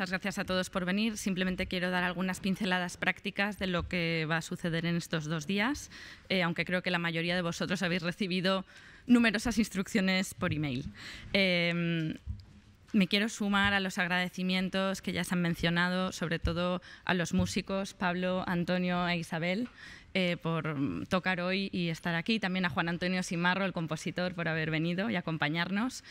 muchas gracias a todos por venir. Simplemente quiero dar algunas pinceladas prácticas de lo que va a suceder en estos dos días, eh, aunque creo que la mayoría de vosotros habéis recibido numerosas instrucciones por email. Eh, me quiero sumar a los agradecimientos que ya se han mencionado, sobre todo a los músicos Pablo, Antonio e Isabel. Eh, por tocar hoy y estar aquí. También a Juan Antonio Simarro, el compositor, por haber venido y acompañarnos.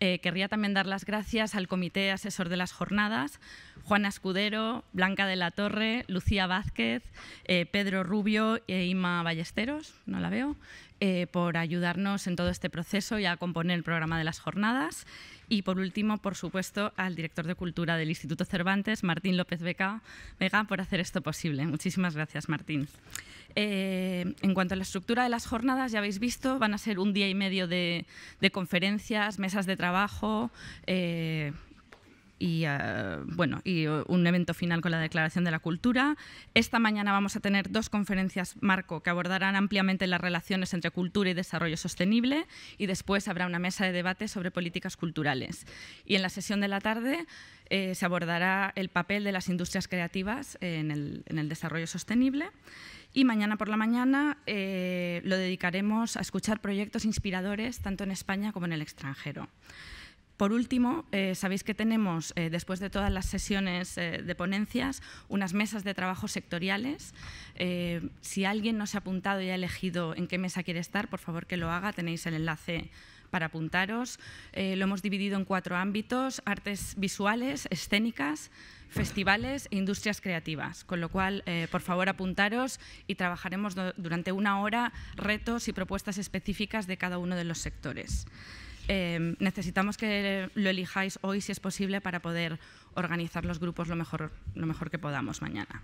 Eh, querría también dar las gracias al Comité Asesor de las Jornadas, Juana Escudero, Blanca de la Torre, Lucía Vázquez, eh, Pedro Rubio e Ima Ballesteros, no la veo, por ayudarnos en todo este proceso y a componer el programa de las jornadas. Y por último, por supuesto, al director de Cultura del Instituto Cervantes, Martín López Vega, por hacer esto posible. Muchísimas gracias, Martín. Eh, en cuanto a la estructura de las jornadas, ya habéis visto, van a ser un día y medio de, conferencias, mesas de trabajo eh, y, eh, bueno, un evento final con la Declaración de la Cultura. Esta mañana vamos a tener dos conferencias marco que abordarán ampliamente las relaciones entre cultura y desarrollo sostenible y después habrá una mesa de debate sobre políticas culturales. Y en la sesión de la tarde se abordará el papel de las industrias creativas en el desarrollo sostenible. Y mañana por la mañana eh, lo dedicaremos a escuchar proyectos inspiradores tanto en España como en el extranjero. Por último, eh, sabéis que tenemos, eh, después de todas las sesiones de ponencias, unas mesas de trabajo sectoriales. si alguien no se ha apuntado y ha elegido en qué mesa quiere estar, por favor que lo haga, tenéis el enlace para apuntaros. lo hemos dividido en cuatro ámbitos, artes visuales, escénicas, festivales e industrias creativas. Con lo cual, eh, por favor, apuntaros y trabajaremos durante una hora retos y propuestas específicas de cada uno de los sectores. Em, necesitamos que lo elijáis hoy, si es posible, para poder organizar los grupos mejor, lo mejor que podamos mañana.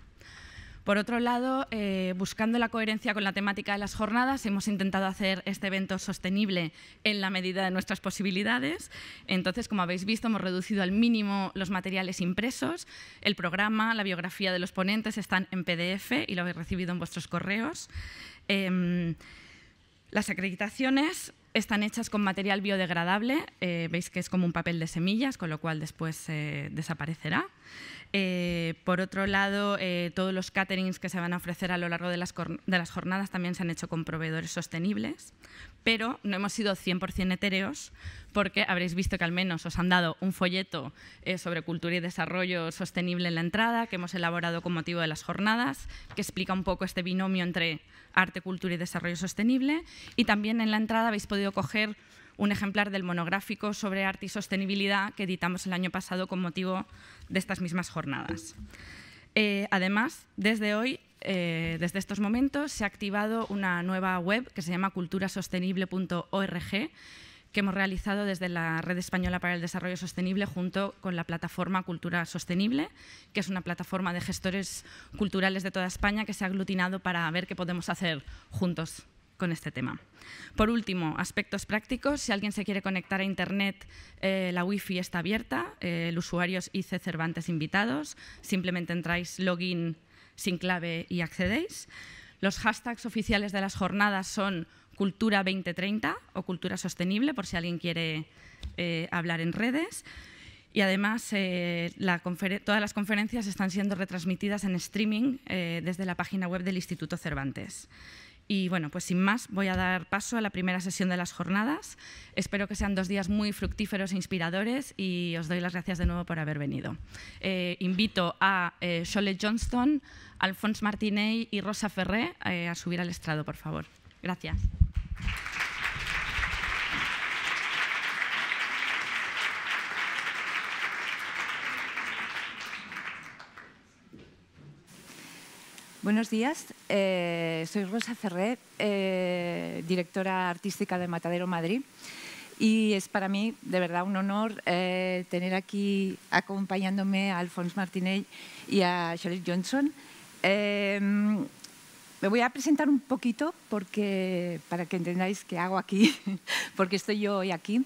Por otro lado, eh, buscando la coherencia con la temática de las jornadas, hemos intentado hacer este evento sostenible en la medida de nuestras posibilidades. Entonces, como habéis visto, hemos reducido al mínimo los materiales impresos. El programa, la biografía de los ponentes están en PDF y lo habéis recibido en vuestros correos. Em, las acreditaciones están hechas con material biodegradable, eh, veis que es como un papel de semillas, con lo cual después eh, desaparecerá. Eh, por otro lado, eh, todos los caterings que se van a ofrecer a lo largo de las, de las jornadas también se han hecho con proveedores sostenibles, pero no hemos sido 100% etéreos porque habréis visto que al menos os han dado un folleto eh, sobre cultura y desarrollo sostenible en la entrada que hemos elaborado con motivo de las jornadas, que explica un poco este binomio entre arte, cultura y desarrollo sostenible. Y también en la entrada habéis podido coger un ejemplar del monográfico sobre arte y sostenibilidad que editamos el año pasado con motivo de estas mismas jornadas. Eh, además, desde hoy, eh, desde estos momentos, se ha activado una nueva web que se llama culturasostenible.org que hemos realizado desde la Red Española para el Desarrollo Sostenible junto con la plataforma Cultura Sostenible, que es una plataforma de gestores culturales de toda España que se ha aglutinado para ver qué podemos hacer juntos con este tema. Por último, aspectos prácticos. Si alguien se quiere conectar a Internet, eh, la wifi está abierta. Eh, el usuario es IC Cervantes Invitados. Simplemente entráis login sin clave y accedéis. Los hashtags oficiales de las jornadas son Cultura 2030 o Cultura Sostenible, por si alguien quiere eh, hablar en redes. Y además, todas las conferencias están siendo retransmitidas en streaming desde la página web del Instituto Cervantes. Y bueno, pues sin más, voy a dar paso a la primera sesión de las jornadas. Espero que sean dos días muy fructíferos e inspiradores y os doy las gracias de nuevo por haber venido. Eh, invito a eh, Johnston, Alphonse martinet y Rosa Ferré eh, a subir al estrado, por favor. Gracias. Buenos días, eh, soy Rosa Ferrer, eh, directora artística de Matadero Madrid y es para mí de verdad un honor eh, tener aquí acompañándome a Alfonso Martinell y a Charlotte Johnson. Em, me voy a presentar un poquito porque, para que entendáis qué hago aquí, porque estoy yo hoy aquí.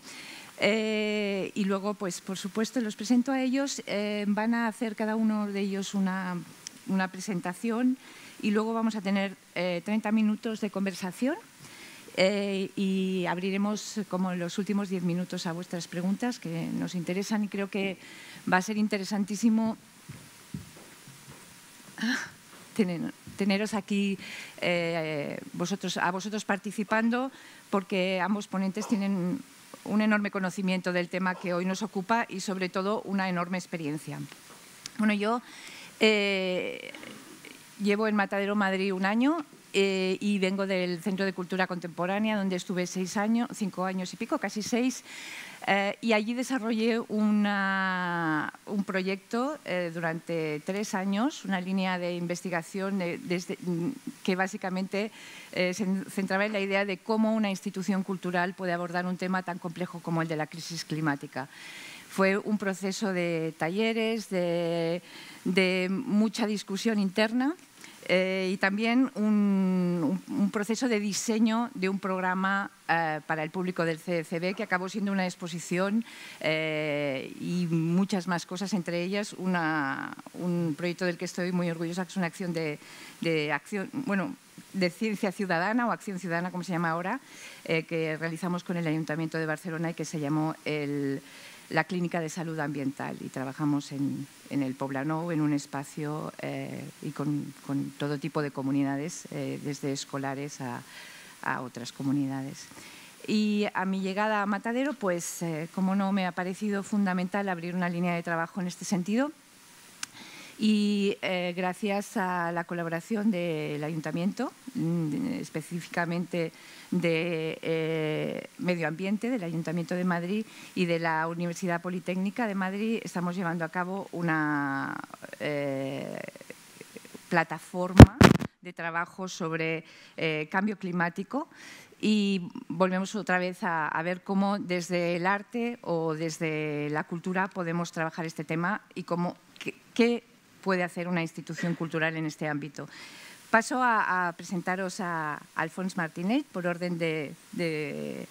y luego, pues por supuesto, los presento a ellos. van a hacer cada uno de ellos una una presentación y luego vamos a tener 30 eh, minutos de conversación eh, y abriremos como los últimos 10 minutos a vuestras preguntas que nos interesan y creo que va a ser interesantísimo ah, teneros aquí eh, vosotros, a vosotros participando porque ambos ponentes tienen un enorme conocimiento del tema que hoy nos ocupa y sobre todo una enorme experiencia. Bueno, yo eh, llevo en Matadero Madrid un año eh, y vengo del Centro de Cultura Contemporánea, donde estuve seis años, cinco años y pico, casi seis, eh, y allí desarrollé un proyecto durante tres años, una línea de investigación que básicamente se centraba en la idea de cómo una institución cultural puede abordar un tema tan complejo como el de la crisis climática. Fue un proceso de talleres, de, mucha discusión interna eh, y también un, proceso de diseño de un programa eh, para el público del CCB que acabó siendo una exposición eh, y muchas más cosas, entre ellas un proyecto del que estoy muy orgullosa, que es una acción de, acción, bueno, de ciencia ciudadana o acción ciudadana, como se llama ahora, que realizamos con el Ayuntamiento de Barcelona y que se llamó el la Clínica de Salud Ambiental y trabajamos en, en el Poblano, en un espacio eh, y con, todo tipo de comunidades, eh, desde escolares a, otras comunidades. Y a mi llegada a Matadero, pues eh, como no me ha parecido fundamental abrir una línea de trabajo en este sentido, y eh, gracias a la colaboración del ayuntamiento, mm, específicamente de eh, medio ambiente del Ayuntamiento de Madrid y de la Universidad Politécnica de Madrid, estamos llevando a cabo una eh, plataforma de trabajo sobre cambio climático y volvemos otra vez a, ver cómo desde el arte o desde la cultura podemos trabajar este tema y cómo qué puede hacer una institución cultural en este ámbito. Paso a, presentaros a Alfons Martínez por orden de,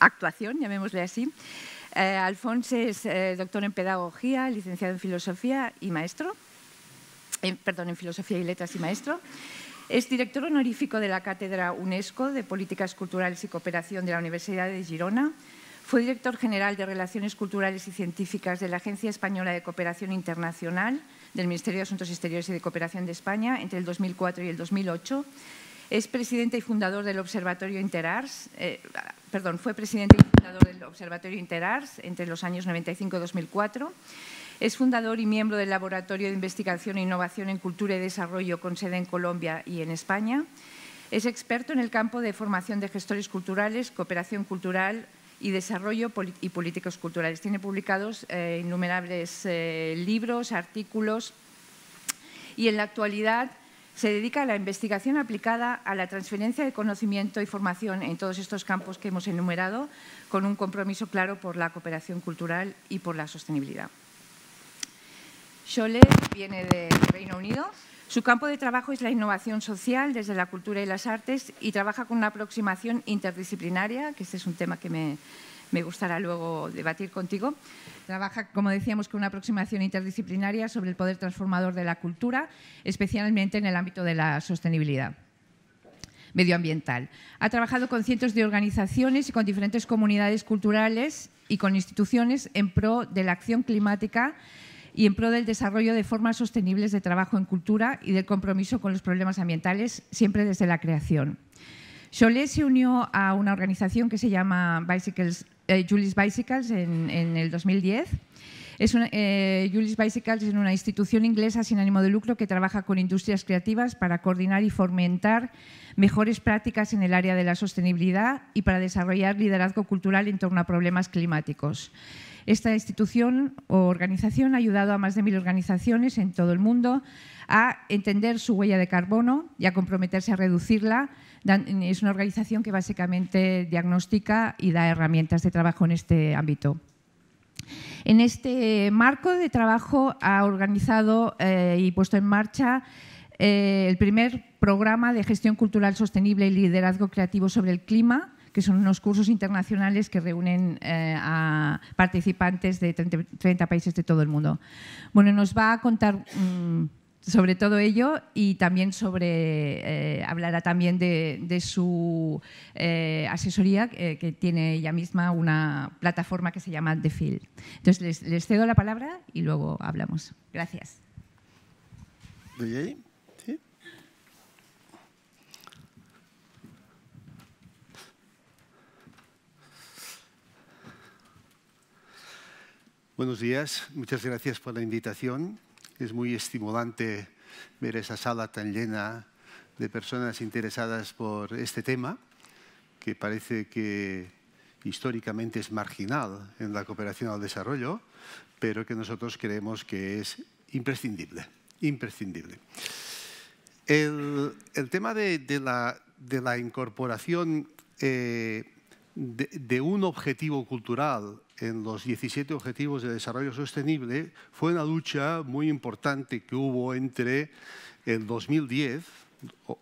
actuación, llamémosle así. Eh, Alfons es eh, doctor en pedagogía, licenciado en filosofía y maestro, eh, perdón, en filosofía y letras y maestro. Es director honorífico de la Cátedra UNESCO de Políticas Culturales y Cooperación de la Universidad de Girona. Fue director general de Relaciones Culturales y Científicas de la Agencia Española de Cooperación Internacional del Ministerio de Asuntos Exteriores y de Cooperación de España entre el 2004 y el 2008. Es presidente y fundador del Observatorio Interars, eh, perdón, fue presidente y fundador del Observatorio Interars entre los años 95 y 2004. Es fundador y miembro del Laboratorio de Investigación e Innovación en Cultura y Desarrollo con sede en Colombia y en España. Es experto en el campo de formación de gestores culturales, cooperación cultural, y Desarrollo y Políticas Culturales. Tiene publicados eh, innumerables eh, libros, artículos y en la actualidad se dedica a la investigación aplicada a la transferencia de conocimiento y formación en todos estos campos que hemos enumerado con un compromiso claro por la cooperación cultural y por la sostenibilidad. viene de Reino Unido, su campo de trabajo es la innovación social desde la cultura y las artes y trabaja con una aproximación interdisciplinaria, que este es un tema que me, me gustará luego debatir contigo. Trabaja, como decíamos, con una aproximación interdisciplinaria sobre el poder transformador de la cultura, especialmente en el ámbito de la sostenibilidad medioambiental. Ha trabajado con cientos de organizaciones y con diferentes comunidades culturales y con instituciones en pro de la acción climática y en pro del desarrollo de formas sostenibles de trabajo en cultura y del compromiso con los problemas ambientales, siempre desde la creación. Solé se unió a una organización que se llama Bicycles, eh, Julie's Bicycles en, el 2010 es eh, Bicycles es una institución inglesa sin ánimo de lucro que trabaja con industrias creativas para coordinar y fomentar mejores prácticas en el área de la sostenibilidad y para desarrollar liderazgo cultural en torno a problemas climáticos. Esta institución o organización ha ayudado a más de mil organizaciones en todo el mundo a entender su huella de carbono y a comprometerse a reducirla. Es una organización que básicamente diagnostica y da herramientas de trabajo en este ámbito. En este marco de trabajo ha organizado eh, y puesto en marcha eh, el primer programa de gestión cultural sostenible y liderazgo creativo sobre el clima, que son unos cursos internacionales que reúnen eh, a participantes de 30, países de todo el mundo. Bueno, nos va a contar mm, sobre todo ello y también sobre, eh, hablará también de, su eh, asesoría, que tiene ella misma una plataforma que se llama The Entonces, les, cedo la palabra y luego hablamos. Gracias. Buenos días, muchas gracias por la invitación. Es muy estimulante ver esa sala tan llena de personas interesadas por este tema, que parece que históricamente es marginal en la cooperación al desarrollo, pero que nosotros creemos que es imprescindible. imprescindible. El, tema de, la, incorporación eh, de, un objetivo cultural en los 17 Objetivos de Desarrollo Sostenible fue una lucha muy importante que hubo entre el 2010,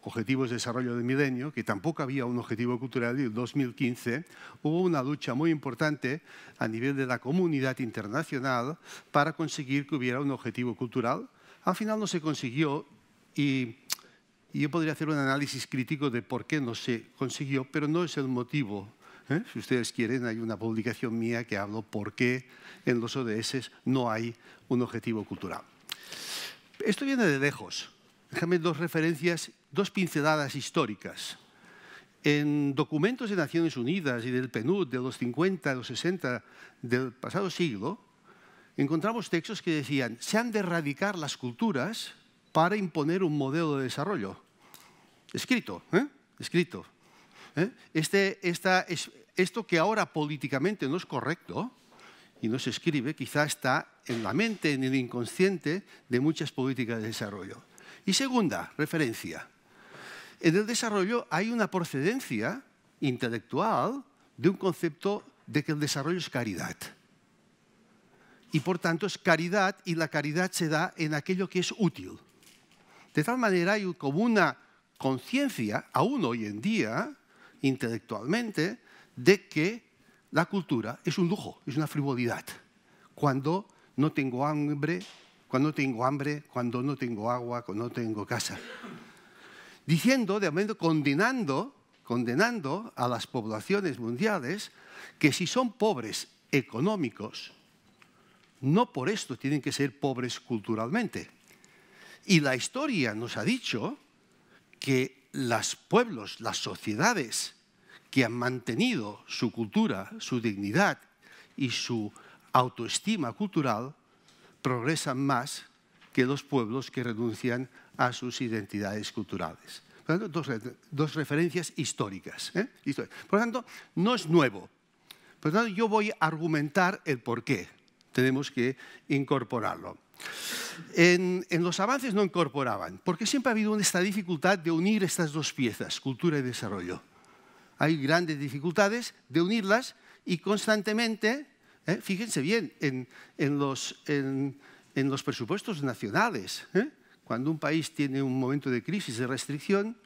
Objetivos de Desarrollo del Milenio, que tampoco había un objetivo cultural, y el 2015 hubo una lucha muy importante a nivel de la comunidad internacional para conseguir que hubiera un objetivo cultural. Al final no se consiguió y yo podría hacer un análisis crítico de por qué no se consiguió, pero no es el motivo ¿Eh? Si ustedes quieren, hay una publicación mía que hablo por qué en los ODS no hay un objetivo cultural. Esto viene de lejos. Déjame dos referencias, dos pinceladas históricas. En documentos de Naciones Unidas y del PNUD de los 50, los 60 del pasado siglo, encontramos textos que decían se han de erradicar las culturas para imponer un modelo de desarrollo. Escrito, ¿eh? Escrito. ¿Eh? Este, esto que ahora políticamente no es correcto y no se escribe, quizá está en la mente, en el inconsciente de muchas políticas de desarrollo. Y segunda referencia, en el desarrollo hay una procedencia intelectual de un concepto de que el desarrollo es caridad. Y por tanto es caridad y la caridad se da en aquello que es útil. De tal manera hay como una conciencia, aún hoy en día, intelectualmente de que la cultura es un lujo, es una frivolidad. Cuando no tengo hambre, cuando tengo hambre, cuando no tengo agua, cuando no tengo casa. Diciendo, de momento, condenando, condenando a las poblaciones mundiales que si son pobres económicos, no por esto tienen que ser pobres culturalmente. Y la historia nos ha dicho que los pueblos, las sociedades que han mantenido su cultura, su dignidad y su autoestima cultural, progresan más que los pueblos que renuncian a sus identidades culturales. dos, referencias históricas, ¿eh? Por tanto, no es nuevo. Por yo voy a argumentar el por qué. Tenemos que incorporarlo. En, en, los avances no incorporaban, porque siempre ha habido esta dificultad de unir estas dos piezas, cultura y desarrollo hay grandes dificultades de unirlas y constantemente, eh, fíjense bien, en, los, en, los, presupuestos nacionales, eh, cuando un país tiene un momento de crisis, de restricción,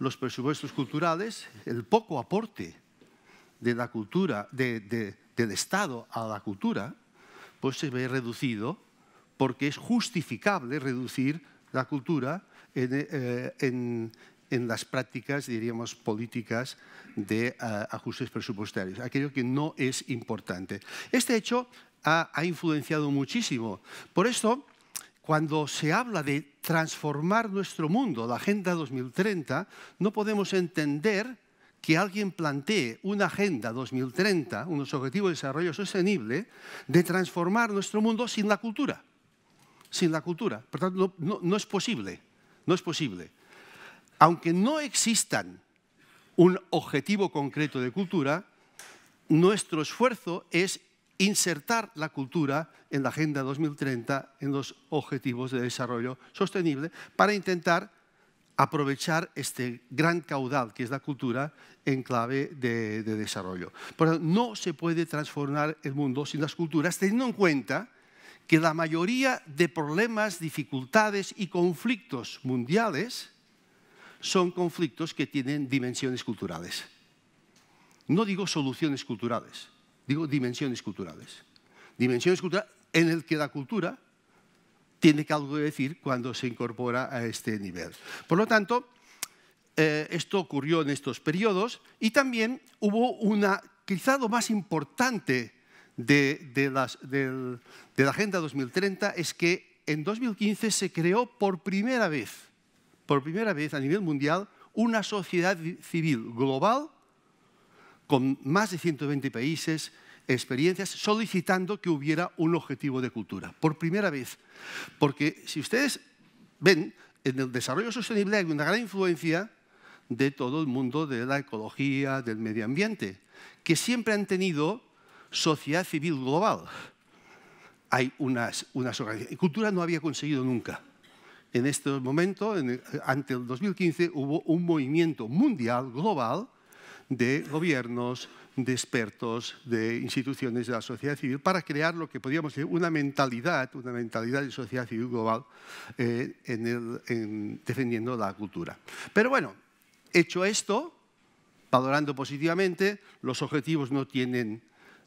los presupuestos culturales, el poco aporte de la cultura, del Estado a la cultura, pues se ve reducido porque es justificable reducir la cultura en, eh, en las prácticas, diríamos, políticas de ah, ajustes presupuestarios, aquello que no es importante. Este hecho ha, influenciado muchísimo. Por esto, cuando se habla de transformar nuestro mundo, la Agenda 2030, no podemos entender que alguien plantee una Agenda 2030, unos Objetivos de Desarrollo Sostenible, de transformar nuestro mundo sin la cultura. Sin la cultura. Por tanto, no es posible. No es posible aunque no existan un objetivo concreto de cultura, nuestro esfuerzo es insertar la cultura en la Agenda 2030, en los Objetivos de Desarrollo Sostenible, para intentar aprovechar este gran caudal que es la cultura en clave de, desarrollo. no se puede transformar el mundo sin las culturas, teniendo en cuenta que la mayoría de problemas, dificultades y conflictos mundiales son conflictos que tienen dimensiones culturales. No digo soluciones culturales, digo dimensiones culturales. Dimensiones culturales en el que la cultura tiene que algo que decir cuando se incorpora a este nivel. Por lo tanto, eh, esto ocurrió en estos periodos y también hubo una, quizá lo más importante de la Agenda 2030 es que en 2015 se creó por primera vez por primera vez a nivel mundial una sociedad civil global con más de 120 países, experiencias, solicitando que hubiera un objetivo de cultura, por primera vez. Porque si ustedes ven, en el desarrollo sostenible hay una gran influencia de todo el mundo de la ecología, del medio ambiente, que siempre han tenido sociedad civil global. Hay unas, unas Cultura no había conseguido nunca en este momento, ante el 2015, hubo un movimiento mundial, global, de gobiernos, de expertos, de instituciones de la sociedad civil, para crear lo que podríamos decir una mentalidad, una mentalidad de sociedad civil global eh, defendiendo la cultura. Pero bueno, hecho esto, valorando positivamente, los objetivos no tienen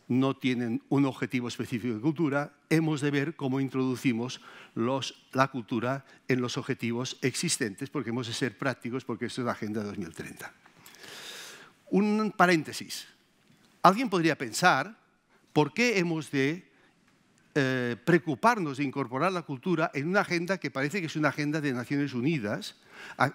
no tienen un objetivo específico de cultura, hemos de ver cómo introducimos la cultura en los objetivos existentes, porque hemos de ser prácticos, porque esto es la Agenda 2030. Un paréntesis. Alguien podría pensar, ¿por qué hemos de eh, preocuparnos de incorporar la cultura en una agenda que parece que es una agenda de Naciones Unidas,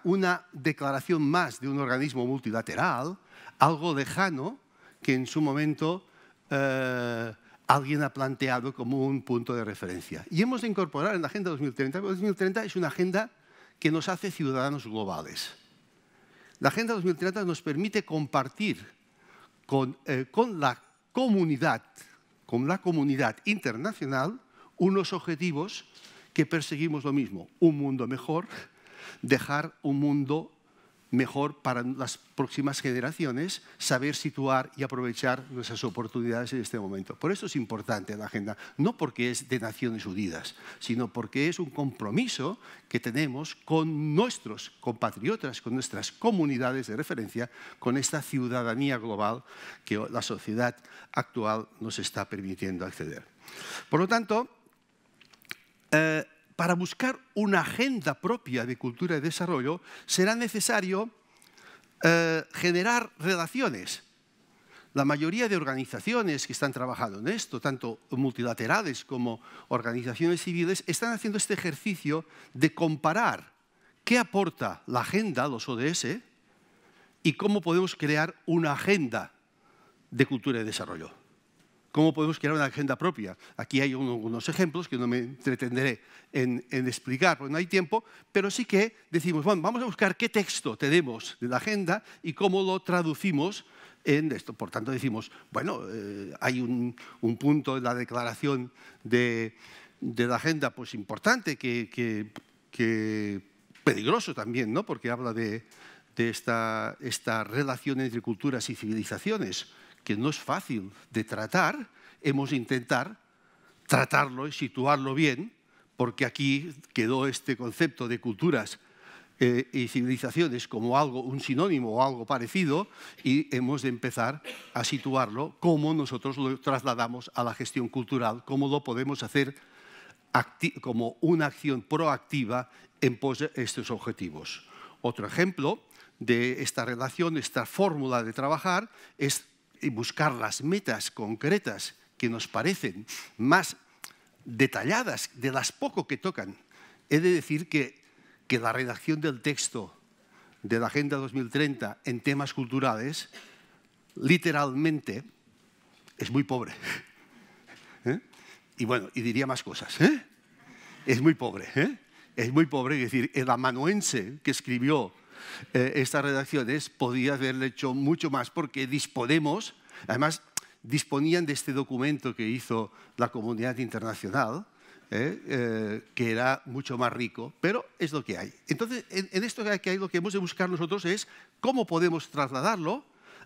una declaración más de un organismo multilateral, algo lejano que en su momento eh, alguien ha planteado como un punto de referencia. Y hemos de incorporar en la Agenda 2030, porque 2030 es una agenda que nos hace ciudadanos globales. La Agenda 2030 nos permite compartir con, eh, con la comunidad, con la comunidad internacional, unos objetivos que perseguimos lo mismo, un mundo mejor, dejar un mundo mejor para las próximas generaciones saber situar y aprovechar nuestras oportunidades en este momento. Por eso es importante la agenda, no porque es de Naciones Unidas, sino porque es un compromiso que tenemos con nuestros compatriotas, con nuestras comunidades de referencia, con esta ciudadanía global que la sociedad actual nos está permitiendo acceder. Por lo tanto, eh, para buscar una agenda propia de cultura y desarrollo será necesario eh, generar relaciones. La mayoría de organizaciones que están trabajando en esto, tanto multilaterales como organizaciones civiles, están haciendo este ejercicio de comparar qué aporta la agenda, los ODS, y cómo podemos crear una agenda de cultura y desarrollo cómo podemos crear una agenda propia. Aquí hay unos ejemplos que no me entretenderé en, explicar, porque no hay tiempo, pero sí que decimos, bueno, vamos a buscar qué texto tenemos de la agenda y cómo lo traducimos en esto. Por tanto, decimos, bueno, eh, hay un, punto en la declaración de, la agenda pues importante, que, peligroso también, ¿no? porque habla de, esta relación entre culturas y civilizaciones que no es fácil de tratar, hemos intentar tratarlo y situarlo bien, porque aquí quedó este concepto de culturas eh, y civilizaciones como algo, un sinónimo o algo parecido, y hemos de empezar a situarlo, como nosotros lo trasladamos a la gestión cultural, cómo lo podemos hacer como una acción proactiva en pos de estos objetivos. Otro ejemplo de esta relación, esta fórmula de trabajar, es y buscar las metas concretas que nos parecen más detalladas de las poco que tocan. He de decir que, que la redacción del texto de la Agenda 2030 en temas culturales, literalmente, es muy pobre. ¿Eh? Y bueno, y diría más cosas. ¿eh? Es muy pobre. ¿eh? Es muy pobre, es decir, el amanuense que escribió eh, estas redacciones, podía haberle hecho mucho más porque disponemos, además disponían de este documento que hizo la comunidad internacional, eh, eh, que era mucho más rico, pero es lo que hay. Entonces, en, esto que hay, lo que hemos de buscar nosotros es cómo podemos trasladarlo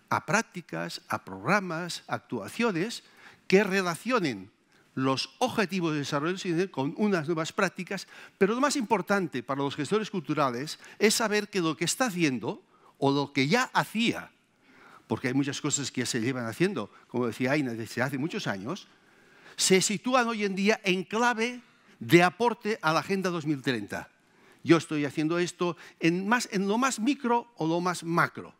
a prácticas, a programas, a actuaciones que relacionen los objetivos de desarrollo sostenible con unas nuevas prácticas, pero lo más importante para los gestores culturales es saber que lo que está haciendo o lo que ya hacía, porque hay muchas cosas que se llevan haciendo, como decía Aina desde hace muchos años, se sitúan hoy en día en clave de aporte a la Agenda 2030. Yo estoy haciendo esto en, en lo más micro o lo más macro.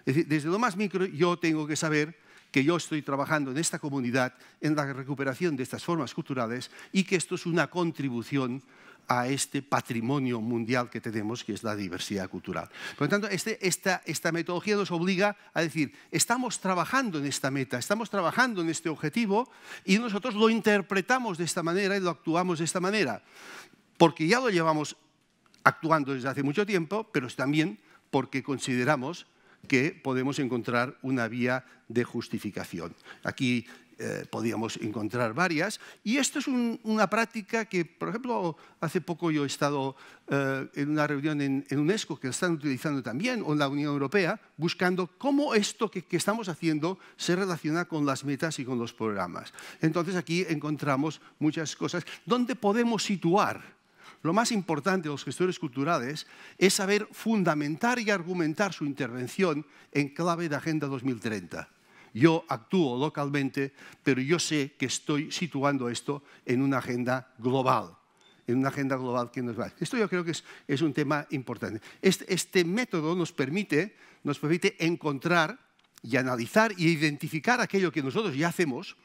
Es decir, desde lo más micro yo tengo que saber que yo estoy trabajando en esta comunidad en la recuperación de estas formas culturales y que esto es una contribución a este patrimonio mundial que tenemos, que es la diversidad cultural. Por lo tanto, este, esta, metodología nos obliga a decir, estamos trabajando en esta meta, estamos trabajando en este objetivo y nosotros lo interpretamos de esta manera y lo actuamos de esta manera, porque ya lo llevamos actuando desde hace mucho tiempo, pero también porque consideramos que podemos encontrar una vía de justificación. Aquí eh, podíamos encontrar varias. Y esto es una práctica que, por ejemplo, hace poco yo he estado eh, en una reunión en, UNESCO que están utilizando también, o en la Unión Europea, buscando cómo esto que, estamos haciendo se relaciona con las metas y con los programas. Entonces aquí encontramos muchas cosas ¿Dónde podemos situar lo más importante de los gestores culturales es saber fundamentar y argumentar su intervención en clave de Agenda 2030. Yo actúo localmente, pero yo sé que estoy situando esto en una agenda global en una agenda global que nos va. Esto yo creo que es, un tema importante. Este, este método nos permite, nos permite encontrar y analizar y identificar aquello que nosotros ya hacemos,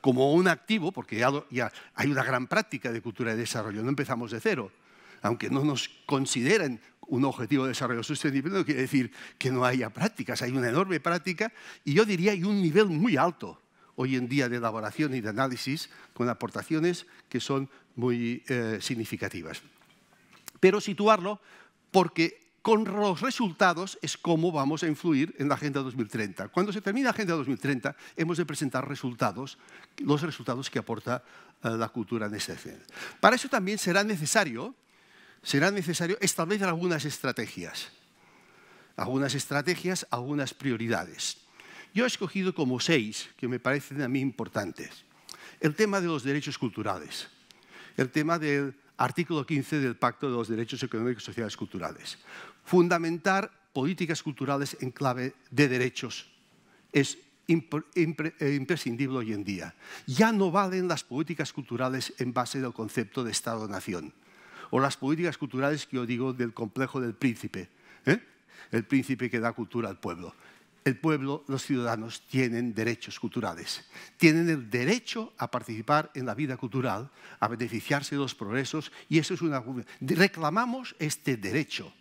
como un activo, porque ya, hay una gran práctica de cultura de desarrollo, no empezamos de cero. Aunque no nos consideren un objetivo de desarrollo sostenible, no quiere decir que no haya prácticas, hay una enorme práctica y yo diría hay un nivel muy alto hoy en día de elaboración y de análisis con aportaciones que son muy eh, significativas. Pero situarlo porque con los resultados es cómo vamos a influir en la Agenda 2030. Cuando se termina la Agenda 2030, hemos de presentar resultados, los resultados que aporta eh, la cultura en ese sentido. Para eso también será necesario, será necesario establecer algunas estrategias, algunas estrategias, algunas prioridades. Yo he escogido como seis que me parecen a mí importantes. El tema de los derechos culturales, el tema del artículo 15 del Pacto de los Derechos Económicos, Sociales y Culturales. Fundamentar políticas culturales en clave de derechos es eh, imprescindible hoy en día. Ya no valen las políticas culturales en base del concepto de Estado-Nación o las políticas culturales que yo digo del complejo del príncipe, ¿eh? el príncipe que da cultura al pueblo. El pueblo, los ciudadanos, tienen derechos culturales. Tienen el derecho a participar en la vida cultural, a beneficiarse de los progresos, y eso es una... Reclamamos este derecho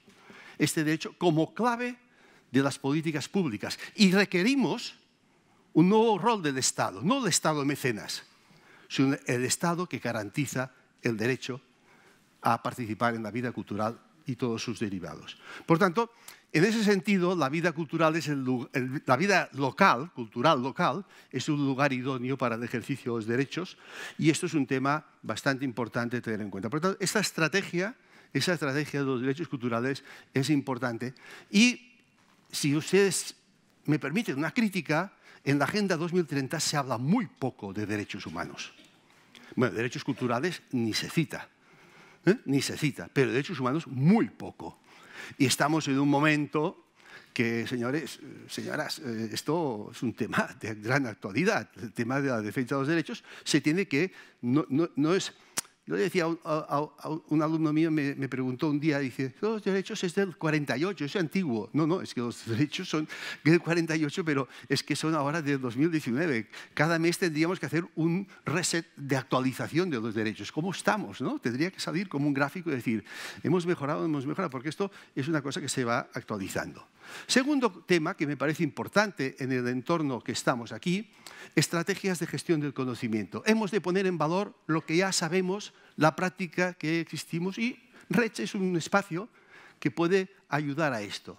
este derecho como clave de las políticas públicas. Y requerimos un nuevo rol del Estado, no el Estado mecenas, sino el Estado que garantiza el derecho a participar en la vida cultural y todos sus derivados. Por tanto, en ese sentido, la vida cultural es la vida local, cultural local, es un lugar idóneo para el ejercicio de los derechos y esto es un tema bastante importante tener en cuenta. Por tanto, esta estrategia esa estrategia de los derechos culturales es importante. Y si ustedes me permiten una crítica, en la Agenda 2030 se habla muy poco de derechos humanos. Bueno, derechos culturales ni se cita, ¿eh? ni se cita, pero derechos humanos muy poco. Y estamos en un momento que, señores, señoras, eh, esto es un tema de gran actualidad. El tema de la defensa de los derechos se tiene que, no, no, no es yo le decía a, un alumno mío, me, preguntó un día, dice, los derechos es del 48, es antiguo. No, no, es que los derechos son del 48, pero es que son ahora del 2019. Cada mes tendríamos que hacer un reset de actualización de los derechos. ¿Cómo estamos? No? Tendría que salir como un gráfico y decir, hemos mejorado, hemos mejorado, porque esto es una cosa que se va actualizando. Segundo tema que me parece importante en el entorno que estamos aquí, estrategias de gestión del conocimiento. Hemos de poner en valor lo que ya sabemos la práctica que existimos y RECH es un espacio que puede ayudar a esto.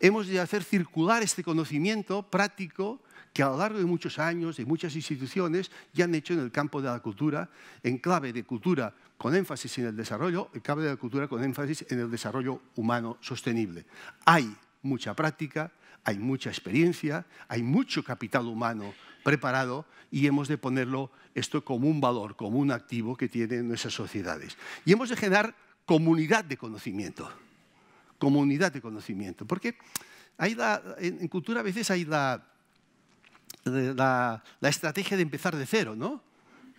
Hemos de hacer circular este conocimiento práctico que a lo largo de muchos años, y muchas instituciones, ya han hecho en el campo de la cultura, en clave de cultura con énfasis en el desarrollo, en clave de la cultura con énfasis en el desarrollo humano sostenible. Hay mucha práctica, hay mucha experiencia, hay mucho capital humano preparado y hemos de ponerlo esto como un valor, como un activo que tienen nuestras sociedades. Y hemos de generar comunidad de conocimiento. Comunidad de conocimiento. Porque hay en, cultura a veces hay eh, la, la, estrategia de empezar de cero, ¿no?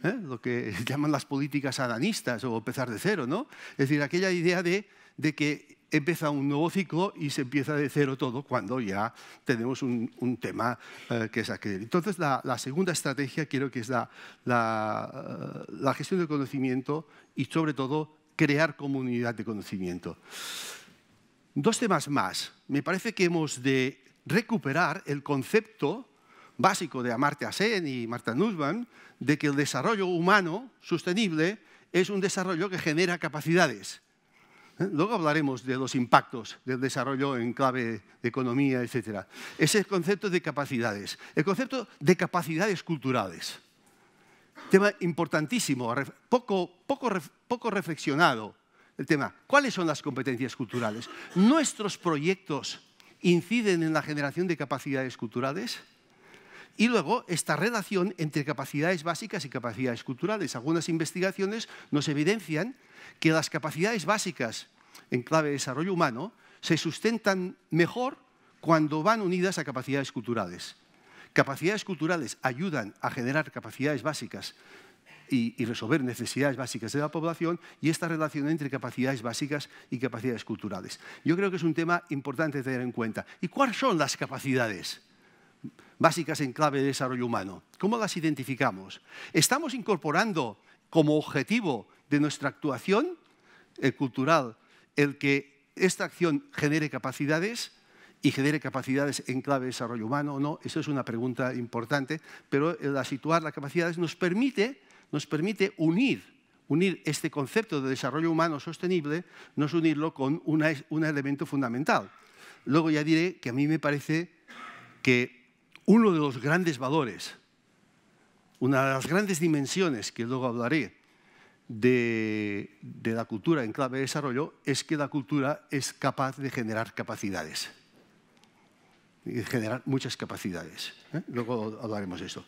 ¿Eh? Lo que llaman las políticas adanistas o empezar de cero, ¿no? Es decir, aquella idea de, de que empieza un nuevo ciclo y se empieza de cero todo cuando ya tenemos un, tema eh, que es aquel. Entonces, la, segunda estrategia creo que es eh, la, gestión del conocimiento y sobre todo crear comunidad de conocimiento. Dos temas más. Me parece que hemos de recuperar el concepto básico de Amartya Sen y Marta Nussbaum de que el desarrollo humano sostenible es un desarrollo que genera capacidades ¿eh? Luego hablaremos de los impactos del desarrollo en clave de economía, etc. Ese concepto de capacidades. El concepto de capacidades culturales. Tema importantísimo, poco, poco reflexionado. El tema, ¿cuáles son las competencias culturales? ¿Nuestros proyectos inciden en la generación de capacidades culturales? Y luego esta relación entre capacidades básicas y capacidades culturales. Algunas investigaciones nos evidencian que las capacidades básicas en clave de desarrollo humano se sustentan mejor cuando van unidas a capacidades culturales. Capacidades culturales ayudan a generar capacidades básicas y, resolver necesidades básicas de la población y esta relación entre capacidades básicas y capacidades culturales. Yo creo que es un tema importante tener en cuenta. ¿Y cuáles son las capacidades? básicas en clave de desarrollo humano. ¿Cómo las identificamos? ¿Estamos incorporando como objetivo de nuestra actuación cultural el que esta acción genere capacidades? y genere capacidades en clave de desarrollo humano o no, eso es una pregunta importante, pero el situar las capacidades nos permite, nos permite unir, unir este concepto de desarrollo humano sostenible, nos unirlo con un elemento fundamental. Luego ya diré que a mí me parece que uno de los grandes valores, una de las grandes dimensiones que luego hablaré de, la cultura en clave de desarrollo es que la cultura es capaz de generar capacidades, de generar muchas capacidades. ¿eh? Luego hablaremos de eso.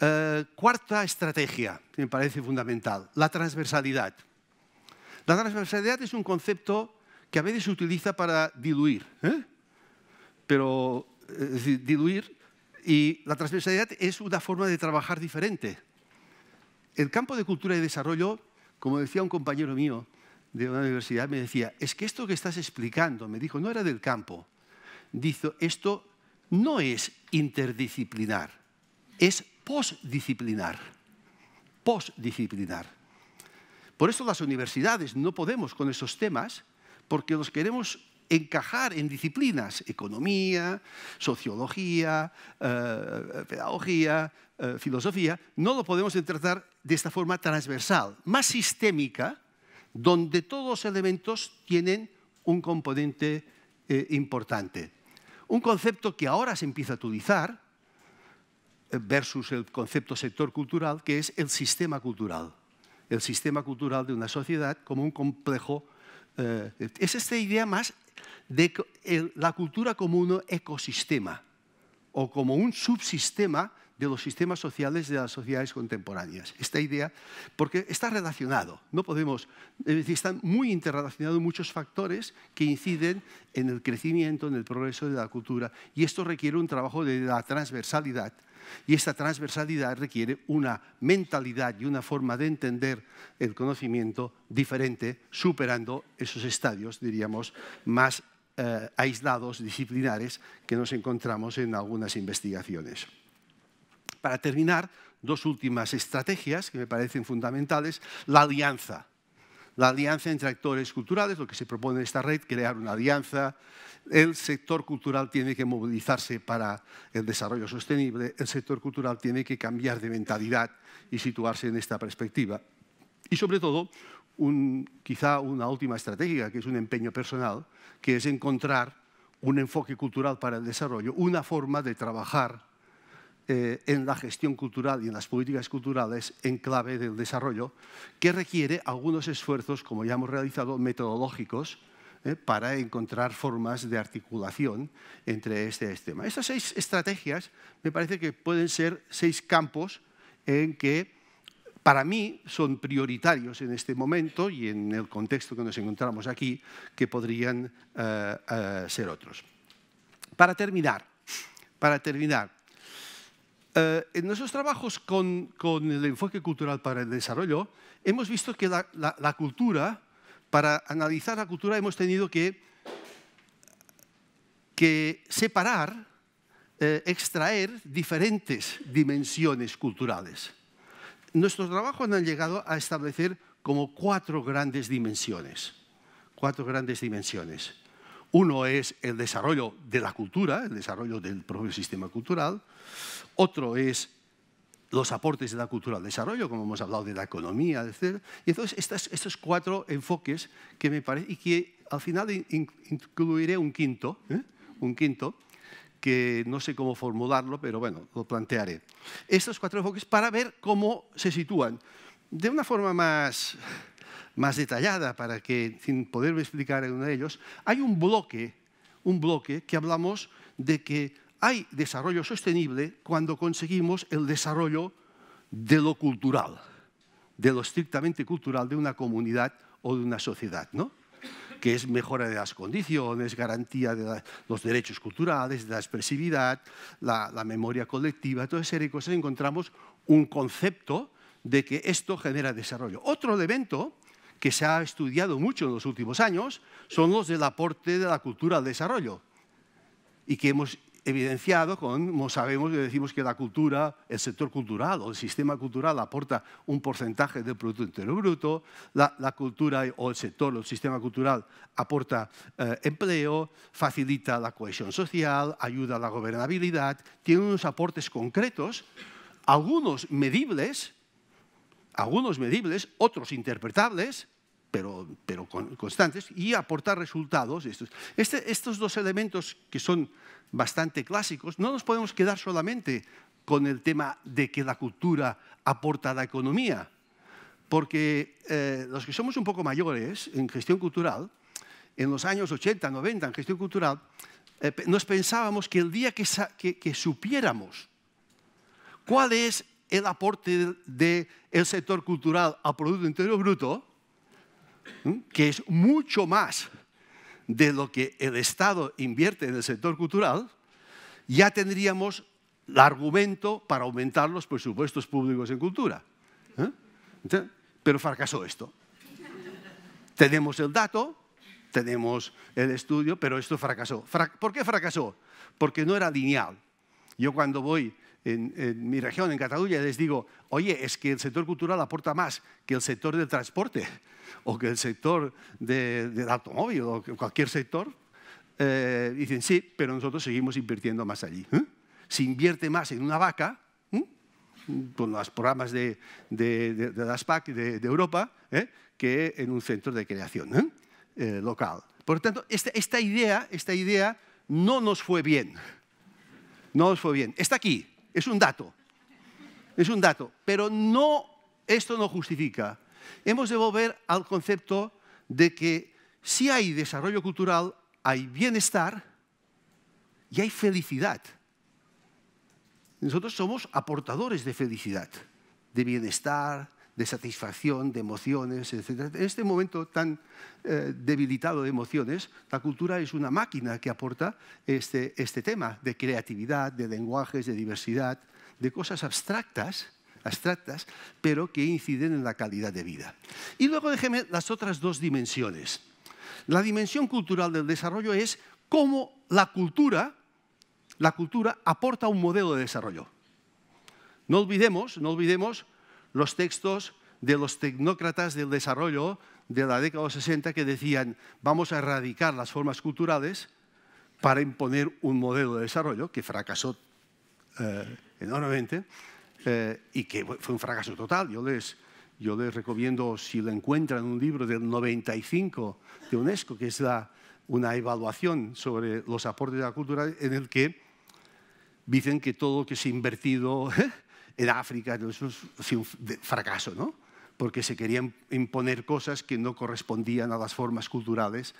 Eh, cuarta estrategia que me parece fundamental, la transversalidad. La transversalidad es un concepto que a veces se utiliza para diluir, ¿eh? pero diluir, y la transversalidad es una forma de trabajar diferente. El campo de cultura y desarrollo, como decía un compañero mío de una universidad, me decía, es que esto que estás explicando, me dijo, no era del campo. Dijo, esto no es interdisciplinar, es posdisciplinar. Posdisciplinar. Por eso las universidades no podemos con esos temas, porque los queremos encajar en disciplinas, economía, sociología, eh, pedagogía, eh, filosofía, no lo podemos tratar de esta forma transversal, más sistémica, donde todos los elementos tienen un componente eh, importante. Un concepto que ahora se empieza a utilizar versus el concepto sector cultural, que es el sistema cultural. El sistema cultural de una sociedad como un complejo. es esta idea más de la cultura como un ecosistema o como un subsistema de los sistemas sociales de las sociedades contemporáneas. Esta idea, porque está relacionado, no podemos, decir, están muy interrelacionados muchos factores que inciden en el crecimiento, en el progreso de la cultura, y esto requiere un trabajo de la transversalidad y esta transversalidad requiere una mentalidad y una forma de entender el conocimiento diferente, superando esos estadios, diríamos, más eh, aislados, disciplinares, que nos encontramos en algunas investigaciones. Para terminar, dos últimas estrategias que me parecen fundamentales. La alianza la alianza entre actores culturales, lo que se propone en esta red, crear una alianza. El sector cultural tiene que movilizarse para el desarrollo sostenible, el sector cultural tiene que cambiar de mentalidad y situarse en esta perspectiva. Y sobre todo, quizá una última estrategia, que es un empeño personal, que es encontrar un enfoque cultural para el desarrollo, una forma de trabajar eh, en la gestión cultural y en las políticas culturales en clave del desarrollo, que requiere algunos esfuerzos, como ya hemos realizado, metodológicos eh, para encontrar formas de articulación entre este tema. Estas seis estrategias me parece que pueden ser seis campos en que para mí son prioritarios en este momento y en el contexto que nos encontramos aquí, que podrían eh, ser otros. Para terminar, para terminar, eh, en nuestros trabajos con, el enfoque cultural para el desarrollo, hemos visto que la, cultura, para analizar la cultura hemos tenido que, separar, eh, extraer diferentes dimensiones culturales. Nuestros trabajos han llegado a establecer como cuatro grandes dimensiones. Cuatro grandes dimensiones. Uno es el desarrollo de la cultura, el desarrollo del propio sistema cultural. Otro es los aportes de la cultura al desarrollo, como hemos hablado de la economía, etc. Y entonces estos cuatro enfoques que me parece, y que al final incluiré un quinto, ¿eh? un quinto, que no sé cómo formularlo, pero bueno, lo plantearé. Estos cuatro enfoques para ver cómo se sitúan. De una forma más más detallada para que, sin poder explicar en uno de ellos, hay un bloque, un bloque que hablamos de que hay desarrollo sostenible cuando conseguimos el desarrollo de lo cultural, de lo estrictamente cultural de una comunidad o de una sociedad, ¿no? que es mejora de las condiciones, garantía de los derechos culturales, de la expresividad, la, la memoria colectiva, toda esa serie de cosas, encontramos un concepto de que esto genera desarrollo. Otro elemento que se ha estudiado mucho en los últimos años son los del aporte de la cultura al desarrollo y que hemos evidenciado con, como sabemos, que decimos que la cultura, el sector cultural o el sistema cultural aporta un porcentaje del Producto Interno Bruto, la, cultura o el sector o el sistema cultural aporta eh, empleo, facilita la cohesión social, ayuda a la gobernabilidad, tiene unos aportes concretos, algunos medibles, algunos medibles, otros interpretables, pero, pero constantes, y aportar resultados. Estos. Este, estos dos elementos que son bastante clásicos, no nos podemos quedar solamente con el tema de que la cultura aporta a la economía, porque eh, los que somos un poco mayores en gestión cultural, en los años 80, 90 en gestión cultural, eh, nos pensábamos que el día que, que supiéramos cuál es el aporte del sector cultural al Producto Interior Bruto, que es mucho más de lo que el Estado invierte en el sector cultural, ya tendríamos el argumento para aumentar los presupuestos públicos en cultura. ¿eh? pero fracasó esto. tenemos el dato, tenemos el estudio, pero esto fracasó. ¿Por qué fracasó? Porque no era lineal. Yo cuando voy en, mi región, en Cataluña, les digo, oye, es que el sector cultural aporta más que el sector del transporte o que el sector de, del automóvil o cualquier sector, eh, dicen, sí, pero nosotros seguimos invirtiendo más allí. ¿eh? Se invierte más en una vaca, ¿eh? con los programas de, las PAC de, Europa, que en un centro de creación local. Por lo tanto, este, esta, idea, esta idea no nos fue bien. No nos fue bien. Está aquí, es un dato. Es un dato. Pero no, esto no justifica. Hemos de volver al concepto de que si hay desarrollo cultural, hay bienestar y hay felicidad. Nosotros somos aportadores de felicidad, de bienestar, de satisfacción, de emociones, etc. En este momento tan eh, debilitado de emociones, la cultura es una máquina que aporta este, este tema de creatividad, de lenguajes, de diversidad, de cosas abstractas abstractas, pero que inciden en la calidad de vida. Y luego déjeme las otras dos dimensiones. La dimensión cultural del desarrollo es cómo la cultura, la cultura aporta un modelo de desarrollo. No olvidemos, no olvidemos los textos de los tecnócratas del desarrollo de la década de los 60 que decían vamos a erradicar las formas culturales para imponer un modelo de desarrollo que fracasó eh, enormemente eh, y que fue un fracaso total. Yo les, yo les recomiendo, si lo encuentran, un libro del 95 de UNESCO, que es la, una evaluación sobre los aportes de la cultura, en el que dicen que todo lo que se ha invertido ¿eh? en África, eso es un fracaso, ¿no? porque se querían imponer cosas que no correspondían a las formas culturales,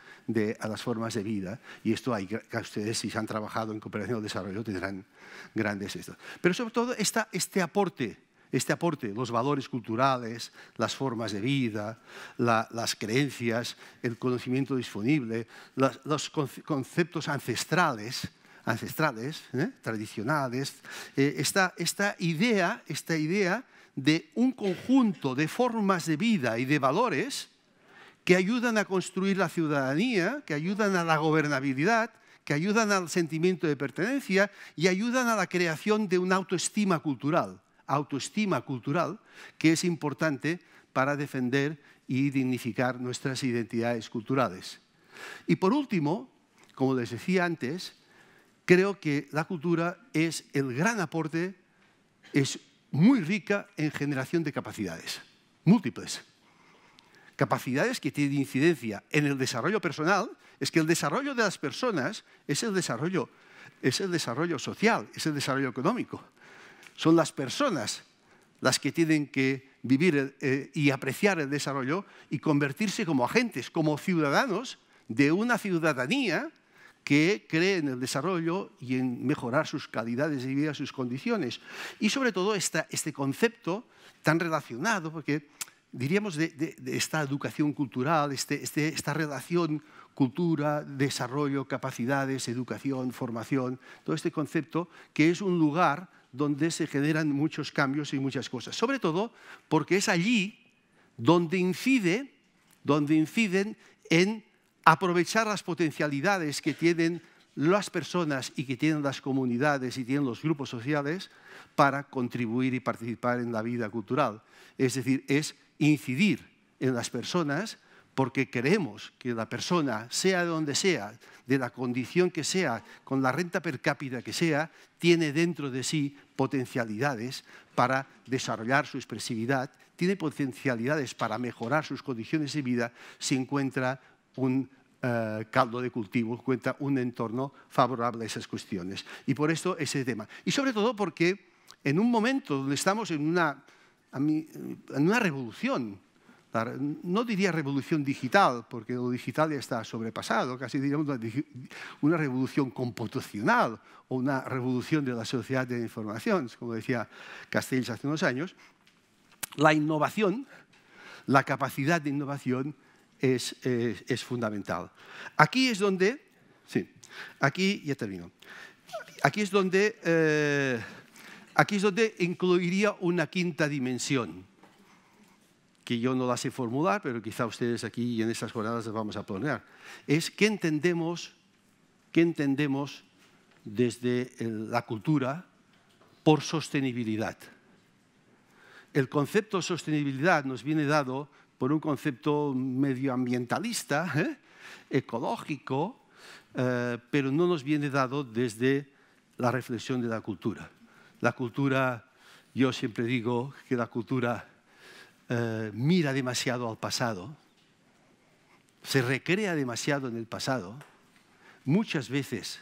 a las formas de vida. Y esto hay, que ustedes, si han trabajado en cooperación o desarrollo, tendrán grandes estos. Pero sobre todo está este aporte, este aporte, los valores culturales, las formas de vida, las creencias, el conocimiento disponible, los conceptos ancestrales, ancestrales, ¿eh? tradicionales, eh, esta, idea, esta idea de un conjunto de formas de vida y de valores que ayudan a construir la ciudadanía, que ayudan a la gobernabilidad, que ayudan al sentimiento de pertenencia y ayudan a la creación de una autoestima cultural, autoestima cultural que es importante para defender y dignificar nuestras identidades culturales. Y por último, como les decía antes, creo que la cultura es el gran aporte, es muy rica en generación de capacidades, múltiples. Capacidades que tienen incidencia en el desarrollo personal, es que el desarrollo de las personas es el desarrollo, es el desarrollo social, es el desarrollo económico. Son las personas las que tienen que vivir eh, y apreciar el desarrollo y convertirse como agentes, como ciudadanos de una ciudadanía que cree en el desarrollo y en mejorar sus calidades de vida, sus condiciones. Y sobre todo este concepto tan relacionado, porque diríamos de, esta educación cultural, este, este, esta relación cultura, desarrollo, capacidades, educación, formación, todo este concepto que es un lugar donde se generan muchos cambios y muchas cosas. Sobre todo porque es allí donde, incide, donde inciden en aprovechar las potencialidades que tienen las personas y que tienen las comunidades y tienen los grupos sociales para contribuir y participar en la vida cultural. Es decir, es incidir en las personas porque creemos que la persona, sea de donde sea, de la condición que sea, con la renta per cápita que sea, tiene dentro de sí potencialidades para desarrollar su expresividad, tiene potencialidades para mejorar sus condiciones de vida si encuentra un eh, caldo de cultivo, cuenta un entorno favorable a esas cuestiones. Y por esto ese tema. Y sobre todo porque en un momento donde estamos en una, en una revolución, no diría revolución digital, porque lo digital ya está sobrepasado, casi diríamos una revolución computacional o una revolución de la sociedad de la información, como decía Castells hace unos años, la innovación, la capacidad de innovación eh, es, fundamental. Aquí es donde, sí, aquí ya termino, aquí es donde, eh, aquí es donde incluiría una quinta dimensión que yo no la sé formular, pero quizá ustedes aquí en estas jornadas las vamos a poner, es que entendemos, qué entendemos desde eh, la cultura por sostenibilidad. El concepto de sostenibilidad nos viene dado por un concepto medioambientalista, ¿eh? ecológico, eh, pero no nos viene dado desde la reflexión de la cultura. La cultura, yo siempre digo que la cultura eh, mira demasiado al pasado, se recrea demasiado en el pasado, muchas veces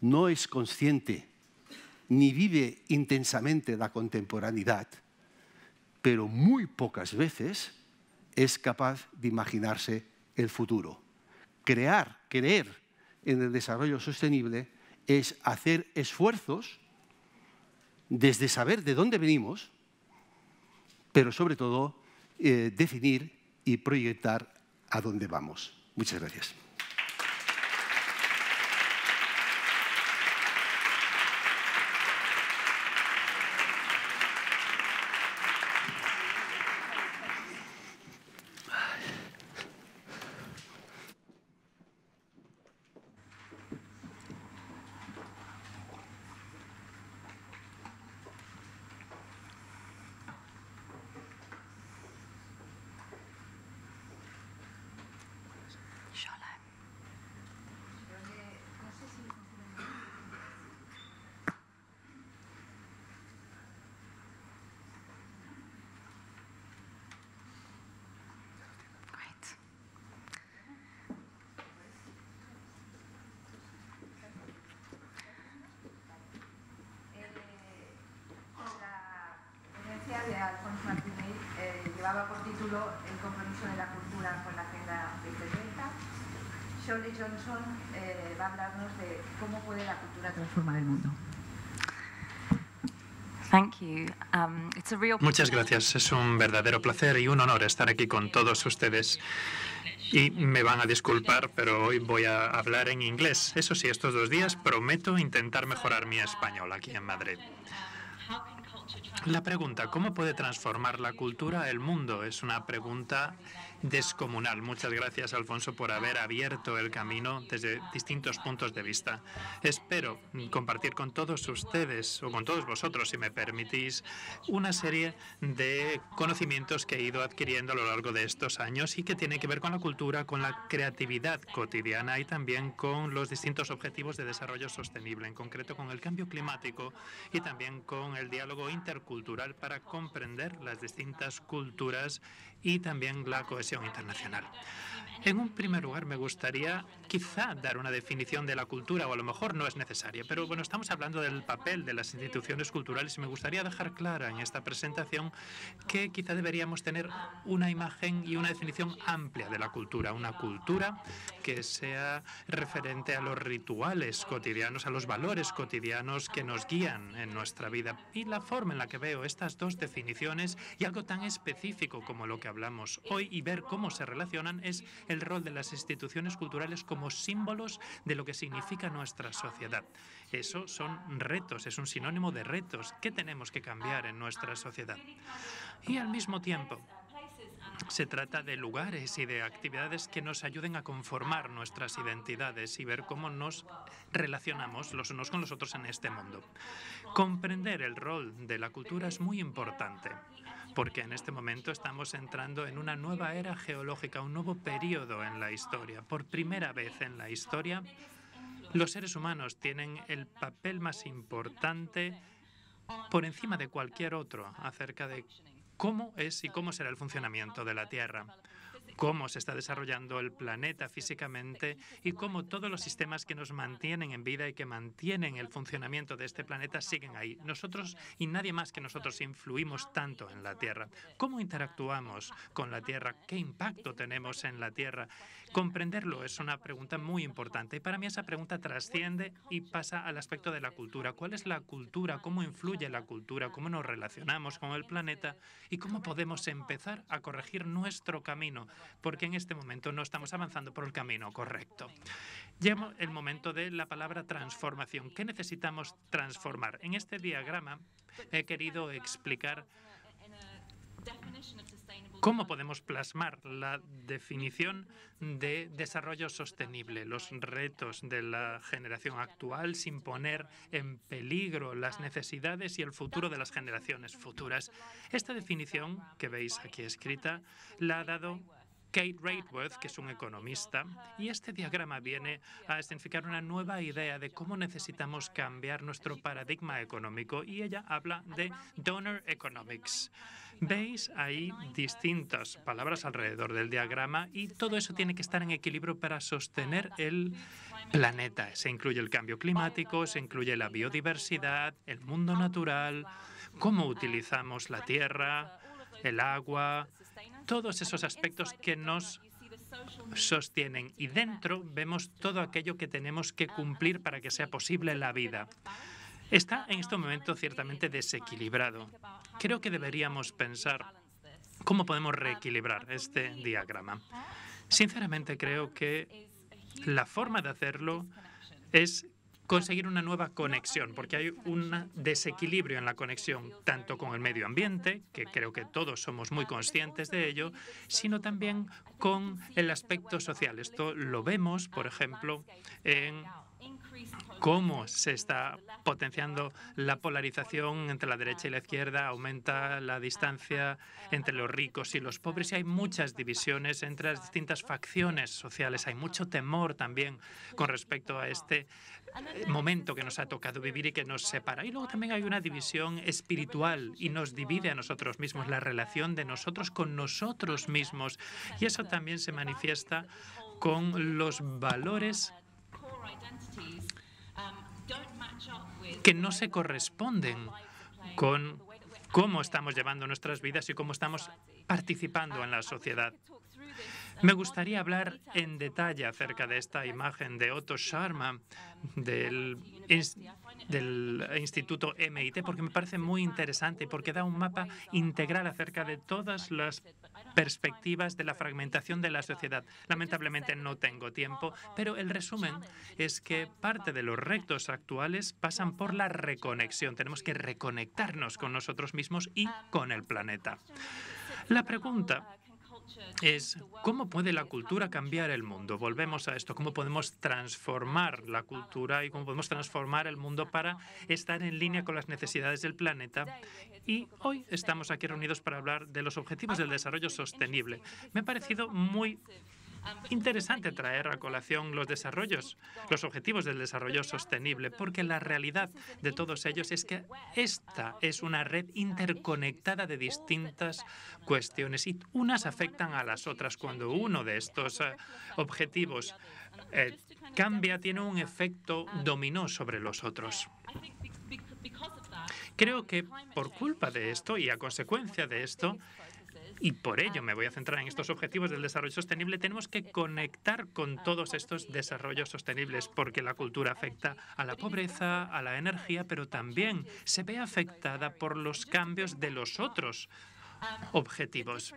no es consciente ni vive intensamente la contemporaneidad, pero muy pocas veces es capaz de imaginarse el futuro. Crear, creer en el desarrollo sostenible es hacer esfuerzos desde saber de dónde venimos, pero sobre todo eh, definir y proyectar a dónde vamos. Muchas gracias. Um, Muchas gracias. Es un verdadero placer y un honor estar aquí con todos ustedes. Y me van a disculpar, pero hoy voy a hablar en inglés. Eso sí, estos dos días prometo intentar mejorar mi español aquí en Madrid. La pregunta, ¿cómo puede transformar la cultura el mundo? Es una pregunta descomunal. Muchas gracias, Alfonso, por haber abierto el camino desde distintos puntos de vista. Espero compartir con todos ustedes, o con todos vosotros, si me permitís, una serie de conocimientos que he ido adquiriendo a lo largo de estos años y que tienen que ver con la cultura, con la creatividad cotidiana y también con los distintos objetivos de desarrollo sostenible, en concreto con el cambio climático y también con el diálogo intercultural para comprender las distintas culturas y también la cohesión internacional. En un primer lugar, me gustaría quizá dar una definición de la cultura, o a lo mejor no es necesaria, pero bueno, estamos hablando del papel de las instituciones culturales y me gustaría dejar clara en esta presentación que quizá deberíamos tener una imagen y una definición amplia de la cultura, una cultura que sea referente a los rituales cotidianos, a los valores cotidianos que nos guían en nuestra vida. Y la forma en la que veo estas dos definiciones y algo tan específico como lo que hablamos hoy y ver cómo se relacionan es el rol de las instituciones culturales como símbolos de lo que significa nuestra sociedad. Eso son retos, es un sinónimo de retos ¿qué tenemos que cambiar en nuestra sociedad. Y al mismo tiempo, se trata de lugares y de actividades que nos ayuden a conformar nuestras identidades y ver cómo nos relacionamos los unos con los otros en este mundo. Comprender el rol de la cultura es muy importante porque en este momento estamos entrando en una nueva era geológica, un nuevo periodo en la historia. Por primera vez en la historia, los seres humanos tienen el papel más importante por encima de cualquier otro acerca de cómo es y cómo será el funcionamiento de la Tierra cómo se está desarrollando el planeta físicamente y cómo todos los sistemas que nos mantienen en vida y que mantienen el funcionamiento de este planeta siguen ahí. Nosotros y nadie más que nosotros influimos tanto en la Tierra. ¿Cómo interactuamos con la Tierra? ¿Qué impacto tenemos en la Tierra? Comprenderlo es una pregunta muy importante y para mí esa pregunta trasciende y pasa al aspecto de la cultura. ¿Cuál es la cultura? ¿Cómo influye la cultura? ¿Cómo nos relacionamos con el planeta? ¿Y cómo podemos empezar a corregir nuestro camino? Porque en este momento no estamos avanzando por el camino correcto. Llega el momento de la palabra transformación. ¿Qué necesitamos transformar? En este diagrama he querido explicar cómo podemos plasmar la definición de desarrollo sostenible, los retos de la generación actual sin poner en peligro las necesidades y el futuro de las generaciones futuras. Esta definición que veis aquí escrita la ha dado Kate Raidworth, que es un economista, y este diagrama viene a significar una nueva idea de cómo necesitamos cambiar nuestro paradigma económico y ella habla de donor economics. Veis ahí distintas palabras alrededor del diagrama y todo eso tiene que estar en equilibrio para sostener el planeta. Se incluye el cambio climático, se incluye la biodiversidad, el mundo natural, cómo utilizamos la tierra, el agua, todos esos aspectos que nos sostienen y dentro vemos todo aquello que tenemos que cumplir para que sea posible la vida. Está en este momento ciertamente desequilibrado. Creo que deberíamos pensar cómo podemos reequilibrar este diagrama. Sinceramente creo que la forma de hacerlo es conseguir una nueva conexión, porque hay un desequilibrio en la conexión, tanto con el medio ambiente, que creo que todos somos muy conscientes de ello, sino también con el aspecto social. Esto lo vemos, por ejemplo, en cómo se está potenciando la polarización entre la derecha y la izquierda, aumenta la distancia entre los ricos y los pobres y hay muchas divisiones entre las distintas facciones sociales. Hay mucho temor también con respecto a este momento que nos ha tocado vivir y que nos separa. Y luego también hay una división espiritual y nos divide a nosotros mismos, la relación de nosotros con nosotros mismos. Y eso también se manifiesta con los valores que no se corresponden con cómo estamos llevando nuestras vidas y cómo estamos participando en la sociedad. Me gustaría hablar en detalle acerca de esta imagen de Otto Sharma del, Instituto MIT porque me parece muy interesante y porque da un mapa integral acerca de todas las perspectivas de la fragmentación de la sociedad. Lamentablemente no tengo tiempo, pero el resumen es que parte de los retos actuales pasan por la reconexión. Tenemos que reconectarnos con nosotros mismos y con el planeta. La pregunta es cómo puede la cultura cambiar el mundo. Volvemos a esto, cómo podemos transformar la cultura y cómo podemos transformar el mundo para estar en línea con las necesidades del planeta. Y hoy estamos aquí reunidos para hablar de los objetivos del desarrollo sostenible. Me ha parecido muy interesante traer a colación los desarrollos, los objetivos del desarrollo sostenible, porque la realidad de todos ellos es que esta es una red interconectada de distintas cuestiones y unas afectan a las otras. Cuando uno de estos eh, objetivos eh, cambia, tiene un efecto dominó sobre los otros. Creo que por culpa de esto y a consecuencia de esto, y por ello me voy a centrar en estos objetivos del desarrollo sostenible. Tenemos que conectar con todos estos desarrollos sostenibles porque la cultura afecta a la pobreza, a la energía, pero también se ve afectada por los cambios de los otros objetivos.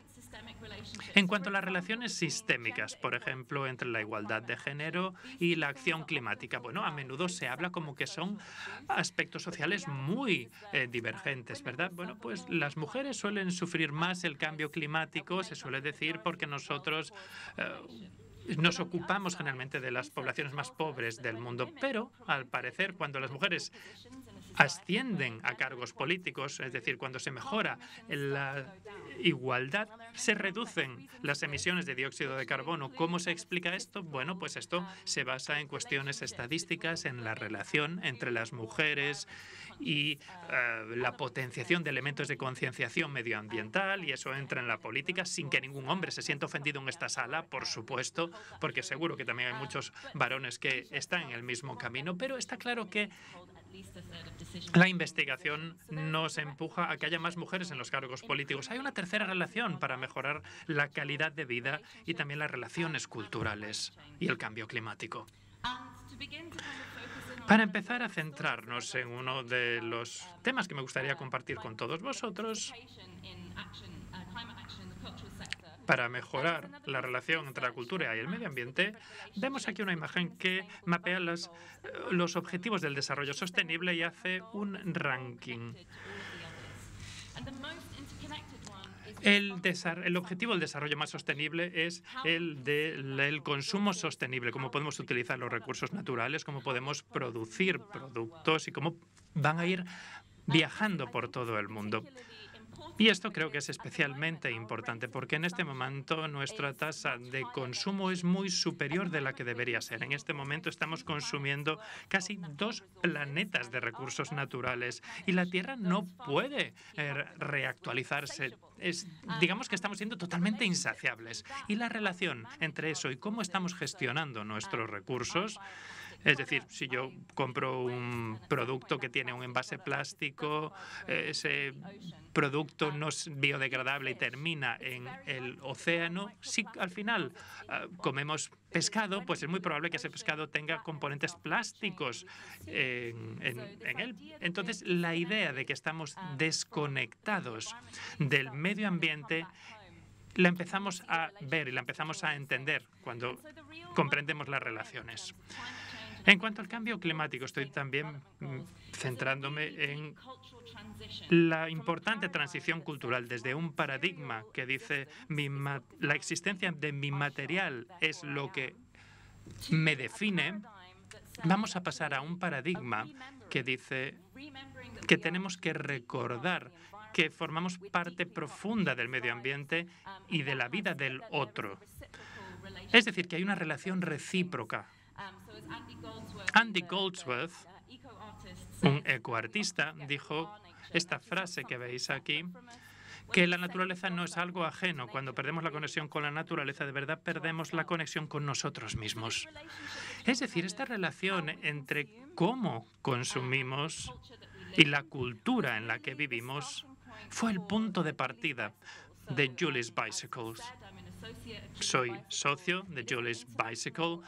En cuanto a las relaciones sistémicas, por ejemplo, entre la igualdad de género y la acción climática, bueno, a menudo se habla como que son aspectos sociales muy eh, divergentes, ¿verdad? Bueno, pues las mujeres suelen sufrir más el cambio climático, se suele decir, porque nosotros... Eh, nos ocupamos generalmente de las poblaciones más pobres del mundo, pero al parecer cuando las mujeres ascienden a cargos políticos, es decir, cuando se mejora la igualdad se reducen las emisiones de dióxido de carbono. ¿Cómo se explica esto? Bueno, pues esto se basa en cuestiones estadísticas, en la relación entre las mujeres y eh, la potenciación de elementos de concienciación medioambiental, y eso entra en la política sin que ningún hombre se sienta ofendido en esta sala, por supuesto, porque seguro que también hay muchos varones que están en el mismo camino, pero está claro que la investigación nos empuja a que haya más mujeres en los cargos políticos. Hay una tercera relación para mejorar la calidad de vida y también las relaciones culturales y el cambio climático. Para empezar a centrarnos en uno de los temas que me gustaría compartir con todos vosotros, para mejorar la relación entre la cultura y el medio ambiente, vemos aquí una imagen que mapea los, eh, los objetivos del desarrollo sostenible y hace un ranking. El, objetivo del desarrollo más sostenible es el del consumo sostenible, cómo podemos utilizar los recursos naturales, cómo podemos producir productos y cómo van a ir viajando por todo el mundo. Y esto creo que es especialmente importante porque en este momento nuestra tasa de consumo es muy superior de la que debería ser. En este momento estamos consumiendo casi dos planetas de recursos naturales y la Tierra no puede eh, reactualizarse. digamos que estamos siendo totalmente insaciables. Y la relación entre eso y cómo estamos gestionando nuestros recursos es decir, si yo compro un producto que tiene un envase plástico, eh, ese producto no es biodegradable y termina en el océano, si al final eh, comemos pescado, pues es muy probable que ese pescado tenga componentes plásticos en, él. Entonces, la idea de que estamos desconectados del medio ambiente la empezamos a ver y la empezamos a entender cuando comprendemos las relaciones. En cuanto al cambio climático, estoy también mm, centrándome en la importante transición cultural desde un paradigma que dice la existencia de mi material es lo que me define, vamos a pasar a un paradigma que dice que tenemos que recordar que formamos parte profunda del medio ambiente um, y de la vida del otro. Es decir, que hay una relación recíproca Andy Goldsworth, un ecoartista, dijo esta frase que veis aquí, que la naturaleza no es algo ajeno. Cuando perdemos la conexión con la naturaleza, de verdad perdemos la conexión con nosotros mismos. Es decir, esta relación entre cómo consumimos y la cultura en la que vivimos fue el punto de partida de Julie's Bicycles. Soy socio de Julie's Bicycle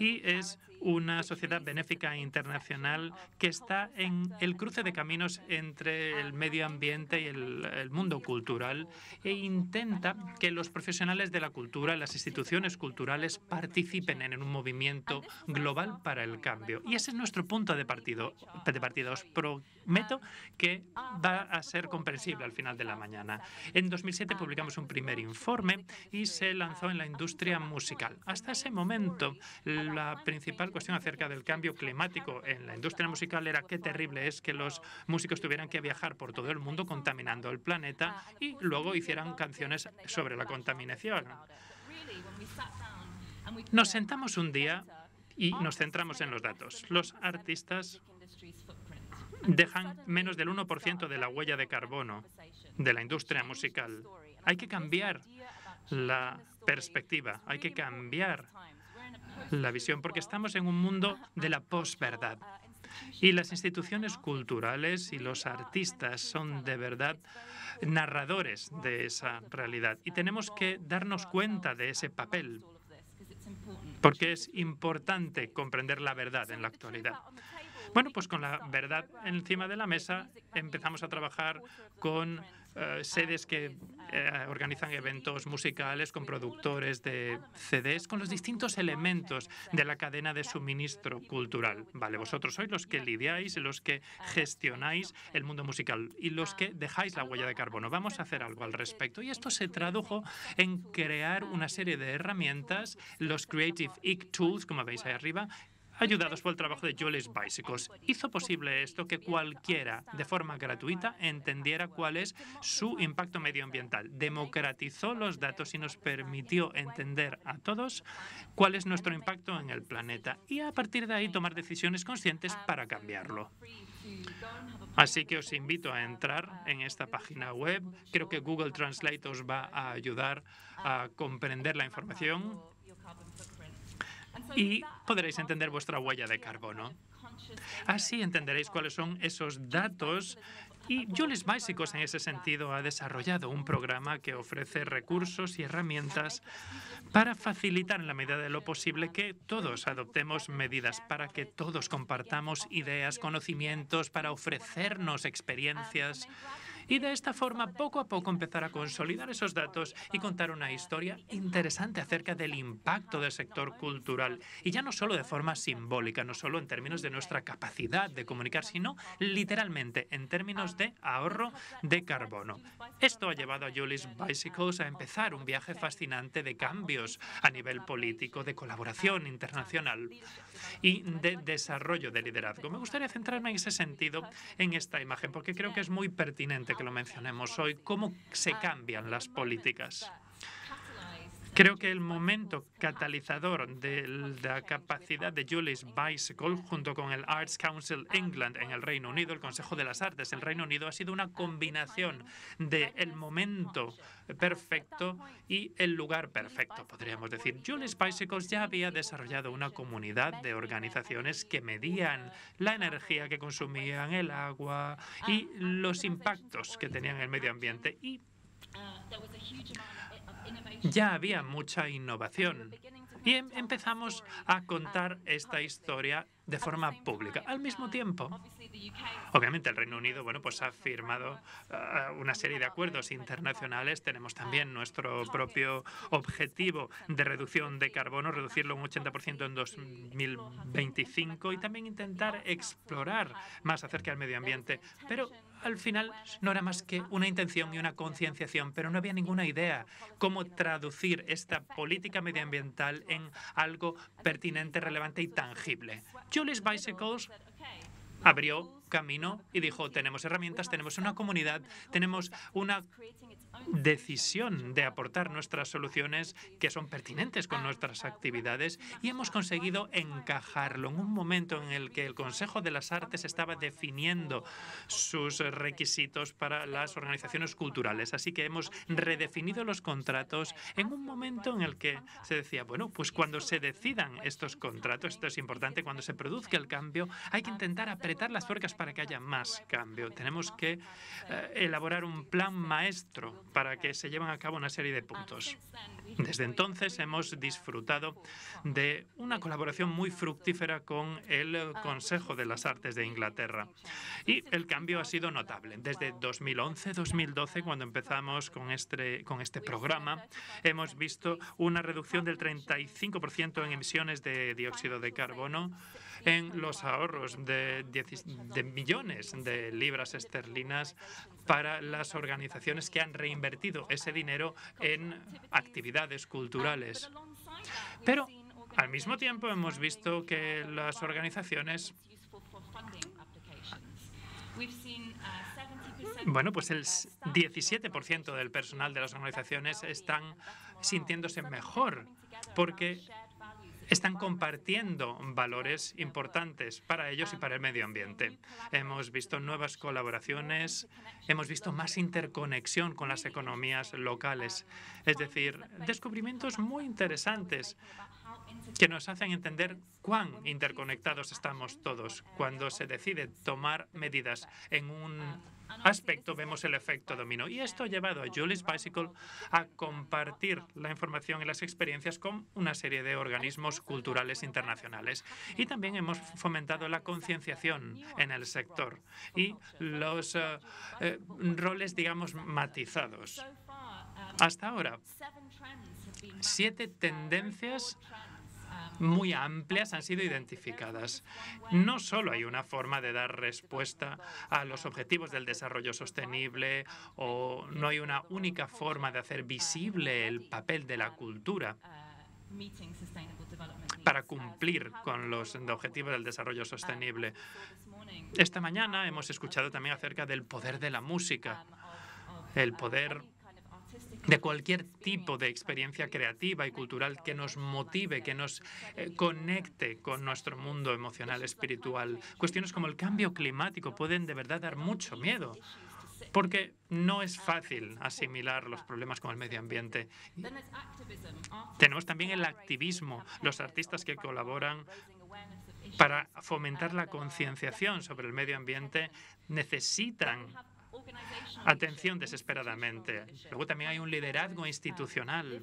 y es una sociedad benéfica internacional que está en el cruce de caminos entre el medio ambiente y el, mundo cultural e intenta que los profesionales de la cultura, las instituciones culturales participen en un movimiento global para el cambio. Y ese es nuestro punto de, partido, de partida. Os prometo que va a ser comprensible al final de la mañana. En 2007 publicamos un primer informe y se lanzó en la industria musical. Hasta ese momento, la principal cuestión acerca del cambio climático en la industria musical era qué terrible es que los músicos tuvieran que viajar por todo el mundo contaminando el planeta y luego hicieran canciones sobre la contaminación. Nos sentamos un día y nos centramos en los datos. Los artistas dejan menos del 1% de la huella de carbono de la industria musical. Hay que cambiar la perspectiva, hay que cambiar la visión, porque estamos en un mundo de la posverdad. Y las instituciones culturales y los artistas son de verdad narradores de esa realidad. Y tenemos que darnos cuenta de ese papel, porque es importante comprender la verdad en la actualidad. Bueno, pues con la verdad encima de la mesa empezamos a trabajar con eh, sedes que eh, organizan eventos musicales con productores de CDs, con los distintos elementos de la cadena de suministro cultural. Vale, vosotros sois los que lidiáis, los que gestionáis el mundo musical y los que dejáis la huella de carbono. Vamos a hacer algo al respecto. Y esto se tradujo en crear una serie de herramientas, los Creative Ec Tools, como veis ahí arriba, ayudados por el trabajo de Jules Bicycles. Hizo posible esto que cualquiera, de forma gratuita, entendiera cuál es su impacto medioambiental. Democratizó los datos y nos permitió entender a todos cuál es nuestro impacto en el planeta y a partir de ahí tomar decisiones conscientes para cambiarlo. Así que os invito a entrar en esta página web. Creo que Google Translate os va a ayudar a comprender la información y podréis entender vuestra huella de carbono. Así entenderéis cuáles son esos datos y Julius Básicos, en ese sentido ha desarrollado un programa que ofrece recursos y herramientas para facilitar en la medida de lo posible que todos adoptemos medidas, para que todos compartamos ideas, conocimientos, para ofrecernos experiencias y de esta forma poco a poco empezar a consolidar esos datos y contar una historia interesante acerca del impacto del sector cultural. Y ya no solo de forma simbólica, no solo en términos de nuestra capacidad de comunicar, sino literalmente en términos de ahorro de carbono. Esto ha llevado a Julie's Bicycles a empezar un viaje fascinante de cambios a nivel político, de colaboración internacional y de desarrollo de liderazgo. Me gustaría centrarme en ese sentido en esta imagen porque creo que es muy pertinente que lo mencionemos hoy, cómo se cambian las políticas. Creo que el momento catalizador de la capacidad de Julie's Bicycle, junto con el Arts Council England en el Reino Unido, el Consejo de las Artes en el Reino Unido, ha sido una combinación del el momento perfecto y el lugar perfecto, podríamos decir. Julie's Bicycle ya había desarrollado una comunidad de organizaciones que medían la energía que consumían, el agua y los impactos que tenían en el medio ambiente. Y ah, ya había mucha innovación. Y em-, empezamos a contar esta historia de forma pública. Al mismo tiempo, Obviamente el Reino Unido bueno, pues ha firmado uh, una serie de acuerdos internacionales. Tenemos también nuestro propio objetivo de reducción de carbono, reducirlo un 80% en 2025 y también intentar explorar más acerca del medio ambiente. Pero al final no era más que una intención y una concienciación, pero no había ninguna idea cómo traducir esta política medioambiental en algo pertinente, relevante y tangible. Julie's Bicycles abrió camino y dijo, tenemos herramientas, tenemos una comunidad, tenemos una decisión de aportar nuestras soluciones que son pertinentes con nuestras actividades y hemos conseguido encajarlo en un momento en el que el Consejo de las Artes estaba definiendo sus requisitos para las organizaciones culturales. Así que hemos redefinido los contratos en un momento en el que se decía, bueno, pues cuando se decidan estos contratos, esto es importante, cuando se produzca el cambio, hay que intentar apretar las tuercas para que haya más cambio. Tenemos que eh, elaborar un plan maestro para que se lleven a cabo una serie de puntos. Desde entonces hemos disfrutado de una colaboración muy fructífera con el Consejo de las Artes de Inglaterra y el cambio ha sido notable. Desde 2011-2012, cuando empezamos este, con este, programa, hemos visto una reducción del 35% en emisiones de dióxido de carbono, en los ahorros de, de millones de libras esterlinas para las organizaciones que han reinvertido ese dinero en actividades culturales. Pero al mismo tiempo hemos visto que las organizaciones bueno, pues el 17% del personal de las organizaciones están sintiéndose mejor porque están compartiendo valores importantes para ellos y para el medio ambiente. Hemos visto nuevas colaboraciones, hemos visto más interconexión con las economías locales, es decir, descubrimientos muy interesantes que nos hacen entender cuán interconectados estamos todos cuando se decide tomar medidas en un aspecto vemos el efecto dominó. Y esto ha llevado a Julie's Bicycle a compartir la información y las experiencias con una serie de organismos culturales internacionales. Y también hemos fomentado la concienciación en el sector y los eh, eh, roles, digamos, matizados. Hasta ahora, siete tendencias muy amplias han sido identificadas. No solo hay una forma de dar respuesta a los objetivos del desarrollo sostenible o no hay una única forma de hacer visible el papel de la cultura para cumplir con los objetivos del desarrollo sostenible. Esta mañana hemos escuchado también acerca del poder de la música, el poder de cualquier tipo de experiencia creativa y cultural que nos motive, que nos eh, conecte con nuestro mundo emocional, espiritual. Cuestiones como el cambio climático pueden de verdad dar mucho miedo, porque no es fácil asimilar los problemas con el medio ambiente. Tenemos también el activismo, los artistas que colaboran para fomentar la concienciación sobre el medio ambiente necesitan atención desesperadamente. Luego también hay un liderazgo institucional.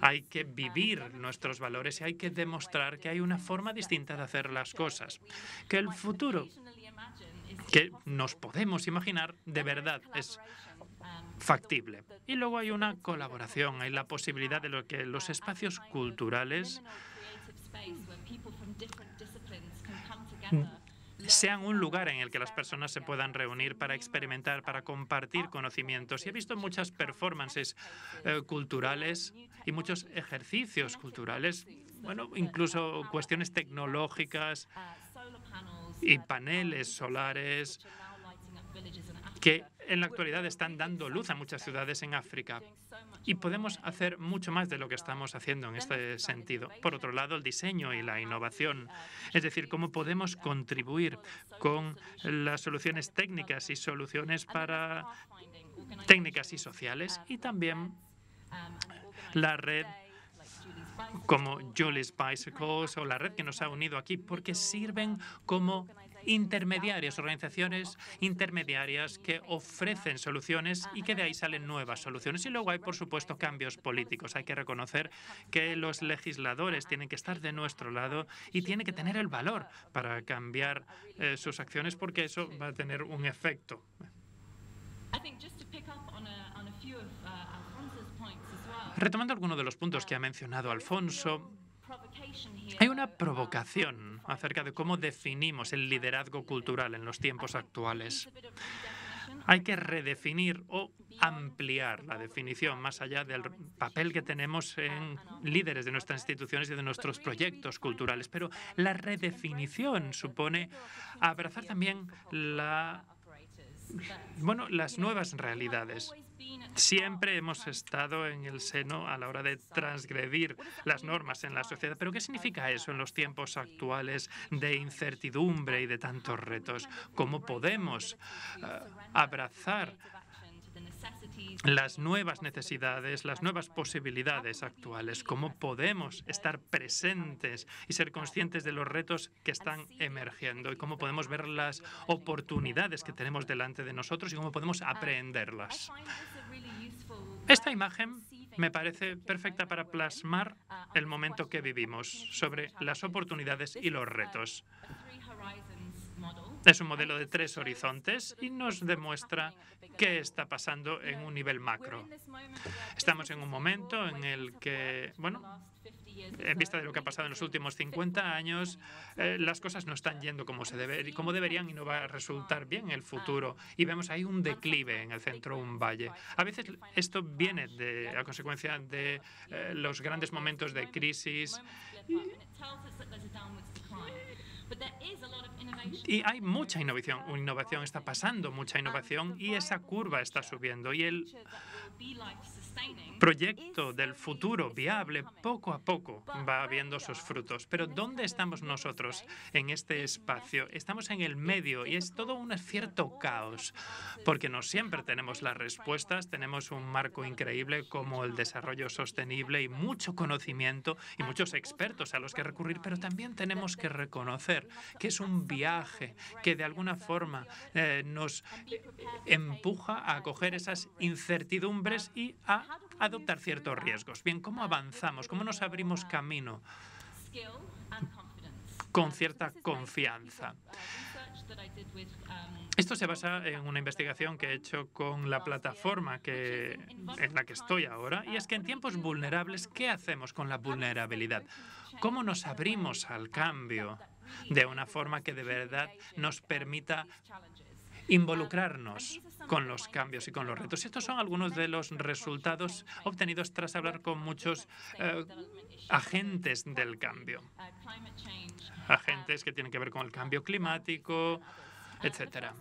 Hay que vivir nuestros valores y hay que demostrar que hay una forma distinta de hacer las cosas. Que el futuro que nos podemos imaginar de verdad es factible. Y luego hay una colaboración, hay la posibilidad de que los espacios culturales sean un lugar en el que las personas se puedan reunir para experimentar, para compartir conocimientos. Y he visto muchas performances eh, culturales y muchos ejercicios culturales, bueno, incluso cuestiones tecnológicas y paneles solares que en la actualidad están dando luz a muchas ciudades en África y podemos hacer mucho más de lo que estamos haciendo en este sentido. Por otro lado, el diseño y la innovación, es decir, cómo podemos contribuir con las soluciones técnicas y soluciones para técnicas y sociales y también la red como Julie's Bicycles o la red que nos ha unido aquí, porque sirven como intermediarias, organizaciones intermediarias que ofrecen soluciones y que de ahí salen nuevas soluciones. Y luego hay, por supuesto, cambios políticos. Hay que reconocer que los legisladores tienen que estar de nuestro lado y tienen que tener el valor para cambiar eh, sus acciones porque eso va a tener un efecto. Retomando algunos de los puntos que ha mencionado Alfonso, hay una provocación acerca de cómo definimos el liderazgo cultural en los tiempos actuales. Hay que redefinir o ampliar la definición más allá del papel que tenemos en líderes de nuestras instituciones y de nuestros proyectos culturales. Pero la redefinición supone abrazar también las nuevas realidades siempre hemos estado en el seno a la hora de transgredir las normas en la sociedad. Pero ¿qué significa eso en los tiempos actuales de incertidumbre y de tantos retos? ¿Cómo podemos eh, abrazar las nuevas necesidades, las nuevas posibilidades actuales, cómo podemos estar presentes y ser conscientes de los retos que están emergiendo y cómo podemos ver las oportunidades que tenemos delante de nosotros y cómo podemos aprenderlas. Esta imagen me parece perfecta para plasmar el momento que vivimos sobre las oportunidades y los retos. Es un modelo de tres horizontes y nos demuestra qué está pasando en un nivel macro. Estamos en un momento en el que, bueno, en vista de lo que ha pasado en los últimos 50 años, eh, las cosas no están yendo como, se debe, como deberían y no va a resultar bien en el futuro. Y vemos ahí un declive en el centro, un valle. A veces esto viene de, a consecuencia de eh, los grandes momentos de crisis. Y hay mucha innovación, innovación está pasando, mucha innovación y esa curva está subiendo y el proyecto del futuro viable poco a poco va viendo sus frutos. Pero ¿dónde estamos nosotros en este espacio? Estamos en el medio y es todo un cierto caos, porque no siempre tenemos las respuestas, tenemos un marco increíble como el desarrollo sostenible y mucho conocimiento y muchos expertos a los que recurrir, pero también tenemos que reconocer que es un viaje que de alguna forma eh, nos empuja a acoger esas incertidumbres y a adoptar ciertos riesgos. Bien, ¿cómo avanzamos? ¿Cómo nos abrimos camino? con cierta confianza. Esto se basa en una investigación que he hecho con la plataforma que, en la que estoy ahora, y es que en tiempos vulnerables, ¿qué hacemos con la vulnerabilidad? ¿Cómo nos abrimos al cambio de una forma que de verdad nos permita involucrarnos con los cambios y con los retos. Estos son algunos de los resultados obtenidos tras hablar con muchos eh, agentes del cambio, agentes que tienen que ver con el cambio climático, etcétera.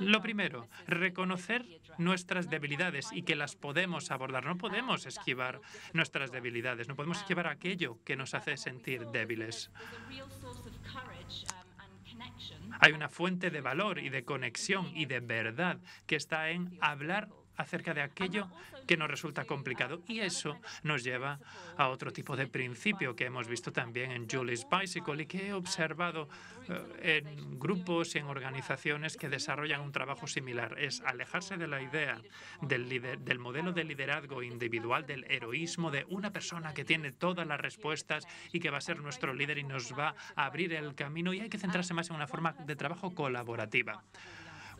Lo primero, reconocer nuestras debilidades y que las podemos abordar. No podemos esquivar nuestras debilidades, no podemos esquivar aquello que nos hace sentir débiles. Hay una fuente de valor y de conexión y de verdad que está en hablar acerca de aquello que nos resulta complicado. Y eso nos lleva a otro tipo de principio que hemos visto también en Julie's Bicycle y que he observado eh, en grupos y en organizaciones que desarrollan un trabajo similar. Es alejarse de la idea del, del modelo de liderazgo individual, del heroísmo de una persona que tiene todas las respuestas y que va a ser nuestro líder y nos va a abrir el camino. Y hay que centrarse más en una forma de trabajo colaborativa.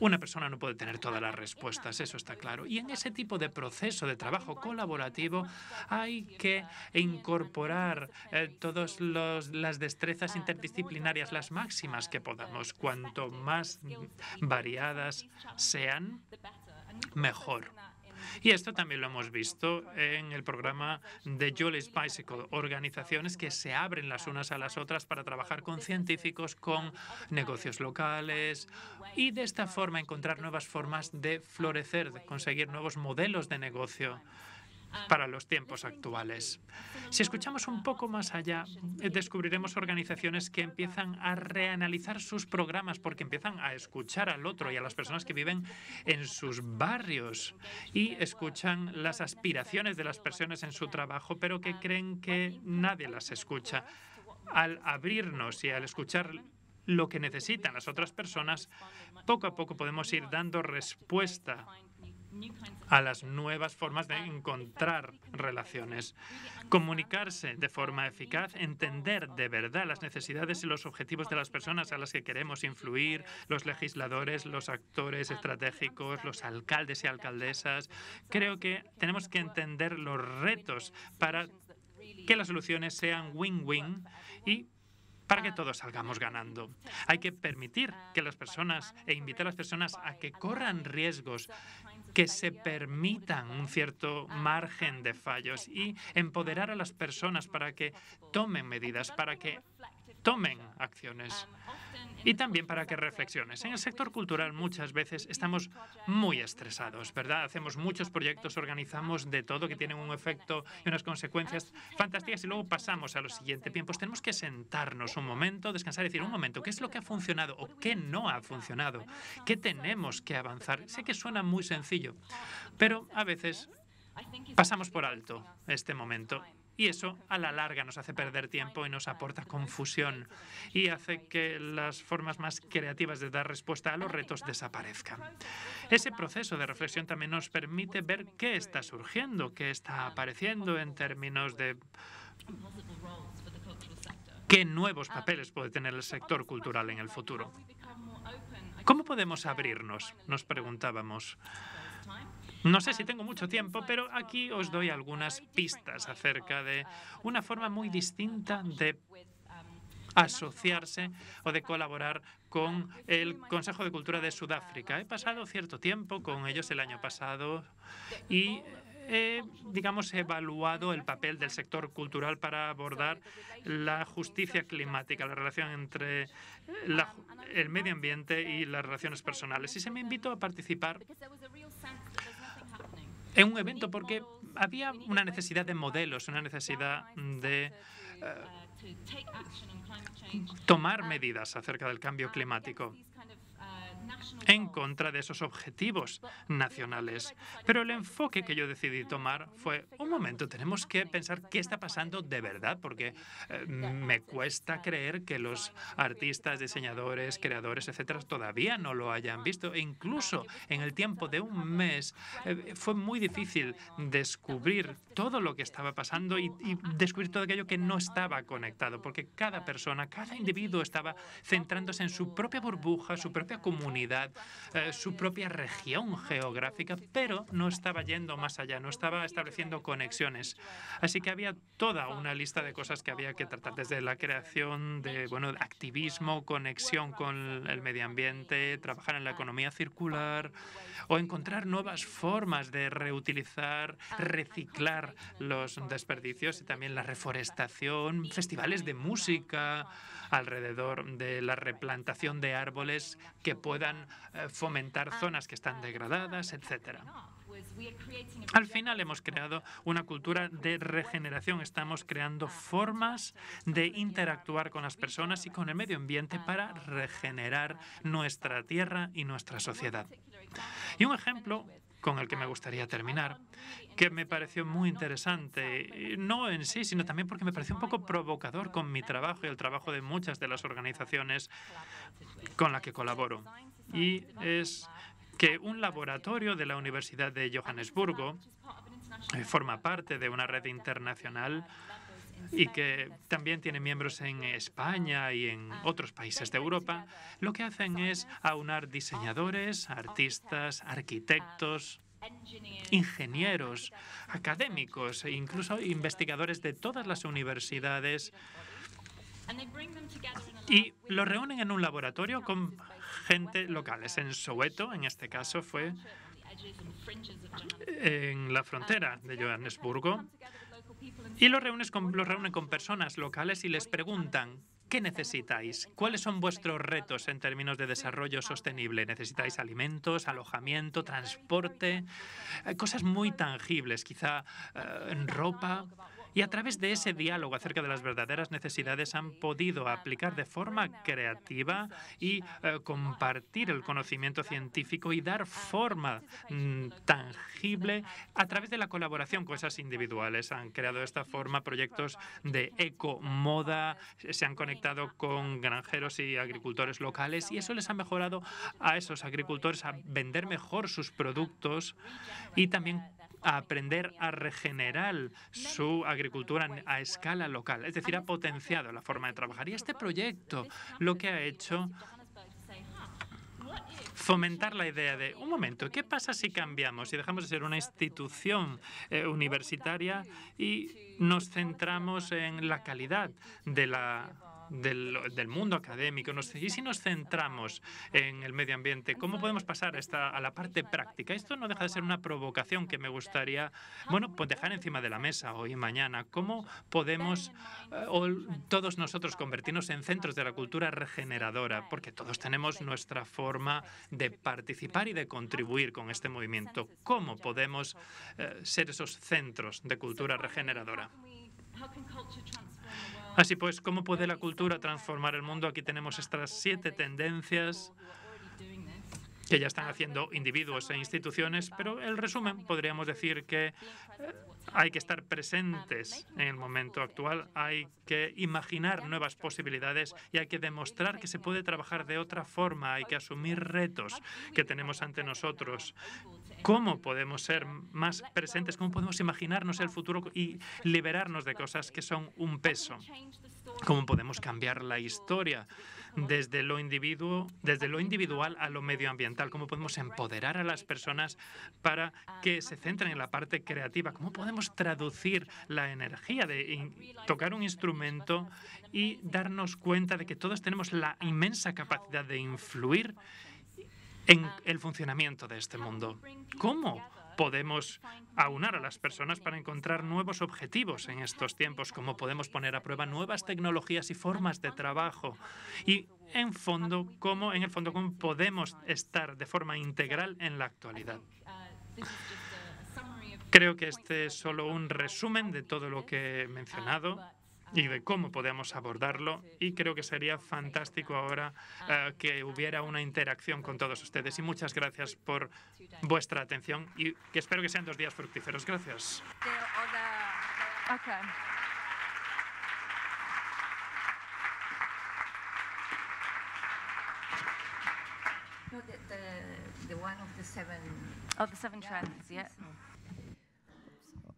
Una persona no puede tener todas las respuestas, eso está claro. Y en ese tipo de proceso de trabajo colaborativo hay que incorporar eh, todas las destrezas interdisciplinarias, las máximas que podamos. Cuanto más variadas sean, mejor. Y esto también lo hemos visto en el programa de Jolly's Bicycle, organizaciones que se abren las unas a las otras para trabajar con científicos, con negocios locales y de esta forma encontrar nuevas formas de florecer, de conseguir nuevos modelos de negocio para los tiempos actuales. Si escuchamos un poco más allá, eh, descubriremos organizaciones que empiezan a reanalizar sus programas porque empiezan a escuchar al otro y a las personas que viven en sus barrios y escuchan las aspiraciones de las personas en su trabajo, pero que creen que nadie las escucha. Al abrirnos y al escuchar lo que necesitan las otras personas, poco a poco podemos ir dando respuesta a las nuevas formas de encontrar relaciones. Comunicarse de forma eficaz, entender de verdad las necesidades y los objetivos de las personas a las que queremos influir, los legisladores, los actores estratégicos, los alcaldes y alcaldesas. Creo que tenemos que entender los retos para que las soluciones sean win-win y para que todos salgamos ganando. Hay que permitir que las personas e invitar a las personas a que corran riesgos que se permitan un cierto margen de fallos y empoderar a las personas para que tomen medidas, para que tomen acciones y también para que reflexiones. En el sector cultural muchas veces estamos muy estresados, ¿verdad? Hacemos muchos proyectos, organizamos de todo que tienen un efecto y unas consecuencias fantásticas y luego pasamos a los siguientes tiempos. Tenemos que sentarnos un momento, descansar y decir un momento, ¿qué es lo que ha funcionado o qué no ha funcionado? ¿Qué tenemos que avanzar? Sé que suena muy sencillo, pero a veces pasamos por alto este momento y eso a la larga nos hace perder tiempo y nos aporta confusión y hace que las formas más creativas de dar respuesta a los retos desaparezcan. Ese proceso de reflexión también nos permite ver qué está surgiendo, qué está apareciendo en términos de qué nuevos papeles puede tener el sector cultural en el futuro. ¿Cómo podemos abrirnos? Nos preguntábamos. No sé si tengo mucho tiempo, pero aquí os doy algunas pistas acerca de una forma muy distinta de asociarse o de colaborar con el Consejo de Cultura de Sudáfrica. He pasado cierto tiempo con ellos el año pasado y he, digamos, evaluado el papel del sector cultural para abordar la justicia climática, la relación entre el medio ambiente y las relaciones personales. Y se me invitó a participar en un evento porque había una necesidad de modelos, una necesidad de eh, tomar medidas acerca del cambio climático en contra de esos objetivos nacionales. Pero el enfoque que yo decidí tomar fue, un momento, tenemos que pensar qué está pasando de verdad, porque eh, me cuesta creer que los artistas, diseñadores, creadores, etcétera, todavía no lo hayan visto. E incluso en el tiempo de un mes eh, fue muy difícil descubrir todo lo que estaba pasando y, y descubrir todo aquello que no estaba conectado, porque cada persona, cada individuo estaba centrándose en su propia burbuja, su propia comunidad eh, su propia región geográfica, pero no estaba yendo más allá, no estaba estableciendo conexiones. Así que había toda una lista de cosas que había que tratar, desde la creación de bueno, activismo, conexión con el medio ambiente, trabajar en la economía circular o encontrar nuevas formas de reutilizar, ah, reciclar los desperdicios y también la reforestación, festivales de música alrededor de la replantación de árboles que puedan eh, fomentar ah. zonas que están degradadas, etcétera. Al final hemos creado una cultura de regeneración. Estamos creando formas de interactuar con las personas y con el medio ambiente para regenerar nuestra tierra y nuestra sociedad. Y un ejemplo con el que me gustaría terminar, que me pareció muy interesante, no en sí, sino también porque me pareció un poco provocador con mi trabajo y el trabajo de muchas de las organizaciones con las que colaboro. Y es que un laboratorio de la Universidad de Johannesburgo eh, forma parte de una red internacional y que también tiene miembros en España y en otros países de Europa, lo que hacen es aunar diseñadores, artistas, arquitectos, ingenieros, académicos e incluso investigadores de todas las universidades y los reúnen en un laboratorio con gente locales. En Soweto, en este caso, fue en la frontera de Johannesburgo y los, reúnes con, reúnen con personas locales y les preguntan ¿Qué necesitáis? ¿Cuáles son vuestros retos en términos de desarrollo sostenible? ¿Necesitáis alimentos, alojamiento, transporte? Eh, cosas muy tangibles, quizá eh, ropa. Y a través de ese diálogo acerca de las verdaderas necesidades han podido aplicar de forma creativa y eh, compartir el conocimiento científico y dar forma mm, tangible a través de la colaboración con esas individuales. Han creado de esta forma proyectos de eco-moda, se han conectado con granjeros y agricultores locales y eso les ha mejorado a esos agricultores a vender mejor sus productos y también a aprender a regenerar su agricultura a escala local. Es decir, ha potenciado la forma de trabajar. Y este proyecto lo que ha hecho fomentar la idea de, un momento, ¿qué pasa si cambiamos y dejamos de ser una institución eh, universitaria y nos centramos en la calidad de la del, mundo académico y si nos centramos en el medio ambiente, ¿cómo podemos pasar esta, a la parte práctica? Esto no deja de ser una provocación que me gustaría bueno, pues dejar encima de la mesa hoy y mañana. ¿Cómo podemos eh, todos nosotros convertirnos en centros de la cultura regeneradora? Porque todos tenemos nuestra forma de participar y de contribuir con este movimiento. ¿Cómo podemos eh, ser esos centros de cultura regeneradora? Así pues, ¿cómo puede la cultura transformar el mundo? Aquí tenemos estas siete tendencias que ya están haciendo individuos e instituciones, pero el resumen podríamos decir que eh, hay que estar presentes en el momento actual, hay que imaginar nuevas posibilidades y hay que demostrar que se puede trabajar de otra forma, hay que asumir retos que tenemos ante nosotros, cómo podemos ser más presentes, cómo podemos imaginarnos el futuro y liberarnos de cosas que son un peso, cómo podemos cambiar la historia desde lo, individuo, desde lo individual a lo medioambiental, cómo podemos empoderar a las personas para que se centren en la parte creativa, cómo podemos traducir la energía de tocar un instrumento y darnos cuenta de que todos tenemos la inmensa capacidad de influir en ah. el funcionamiento de este mundo. ¿Cómo podemos aunar a las personas para encontrar nuevos objetivos en estos tiempos? ¿Cómo podemos poner a prueba nuevas tecnologías y formas de trabajo? Y en fondo, ¿cómo, en el fondo, cómo podemos estar de forma integral en la actualidad? Creo que este es solo un resumen de todo lo que he mencionado y de cómo podemos abordarlo. Y creo que sería fantástico ahora eh, que hubiera una interacción con todos ustedes. Y muchas gracias por vuestra atención y que espero que sean dos días fructíferos. Gracias.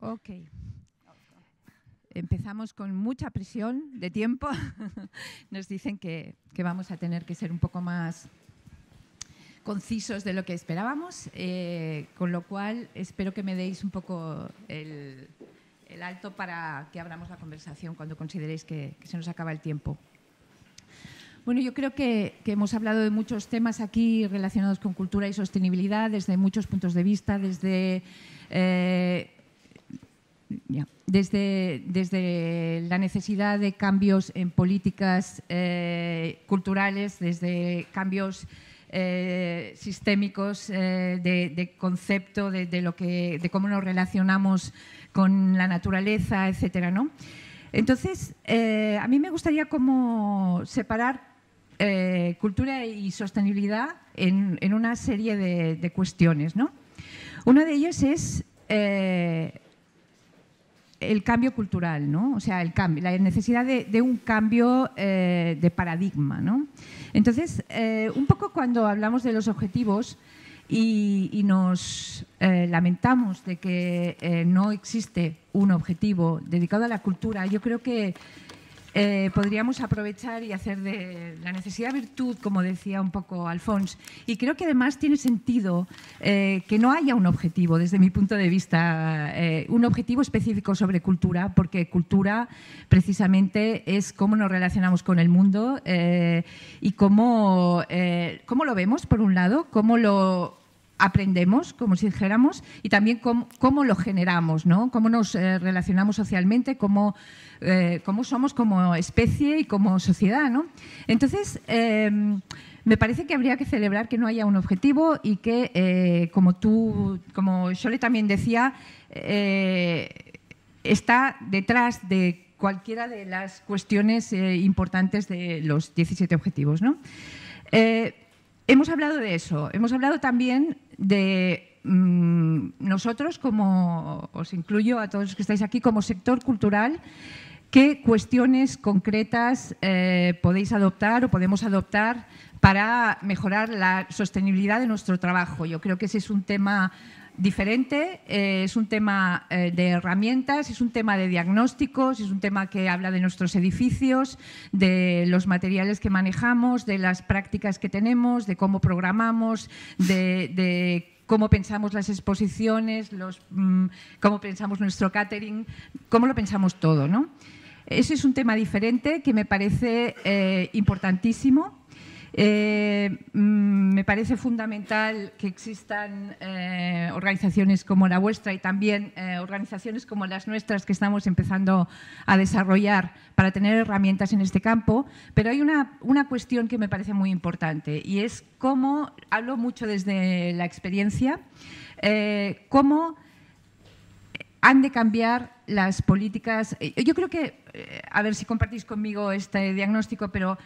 Ok empezamos con mucha presión de tiempo. Nos dicen que, vamos a tener que ser un poco más concisos de lo que esperábamos, eh, con lo cual espero que me deis un poco el, alto para que abramos la conversación cuando consideréis que, se nos acaba el tiempo. Bueno, yo creo que, hemos hablado de muchos temas aquí relacionados con cultura y sostenibilidad desde muchos puntos de vista, desde eh, desde, la necesidad de cambios en políticas eh, culturales, desde cambios eh, sistémicos eh, de, concepto, de, lo que, de cómo nos relacionamos con la naturaleza, etc. Entonces, a mí me gustaría como separar cultura y sostenibilidad en, una serie de, cuestiones, Una de ellas es el cambio cultural, ¿no? O sea, el cambio, la necesidad de, un cambio eh, de paradigma, ¿no? Entonces, eh, un poco cuando hablamos de los objetivos y, nos eh, lamentamos de que no existe un objetivo dedicado a la cultura, yo creo que eh, podríamos aprovechar y hacer de la necesidad virtud, como decía un poco Alfons. Y creo que además tiene sentido eh, que no haya un objetivo, desde mi punto de vista, eh, un objetivo específico sobre cultura, porque cultura precisamente es cómo nos relacionamos con el mundo y cómo, cómo lo vemos, por un lado, cómo lo aprendemos, como si dijéramos, y también cómo, lo generamos, ¿no? cómo nos eh, relacionamos socialmente, eh, cómo, somos como especie y como sociedad. ¿no? Entonces, em, me parece que habría que celebrar que no haya un objetivo y que, eh, como tú, como Sole también decía, está detrás de cualquiera de las cuestiones importantes de los 17 objetivos. Hemos hablado de eso. Hemos hablado también de mm, nosotros, como os incluyo a todos los que estáis aquí, como sector cultural, qué cuestiones concretas eh, podéis adoptar o podemos adoptar para mejorar la sostenibilidad de nuestro trabajo. Yo creo que ese es un tema diferente, eh, es un tema eh, de herramientas, es un tema de diagnósticos, es un tema que habla de nuestros edificios, de los materiales que manejamos, de las prácticas que tenemos, de cómo programamos, de, cómo pensamos las exposiciones, mm, cómo pensamos nuestro catering, cómo lo pensamos todo. ¿no? Ese es un tema diferente que me parece eh, importantísimo eh, mm, me parece fundamental que existan eh, organizaciones como la vuestra y también eh, organizaciones como las nuestras que estamos empezando a desarrollar para tener herramientas en este campo, pero hay una, una cuestión que me parece muy importante y es cómo, hablo mucho desde la experiencia, cómo han de cambiar las políticas. Yo creo que, a ver si compartís conmigo este diagnóstico, pero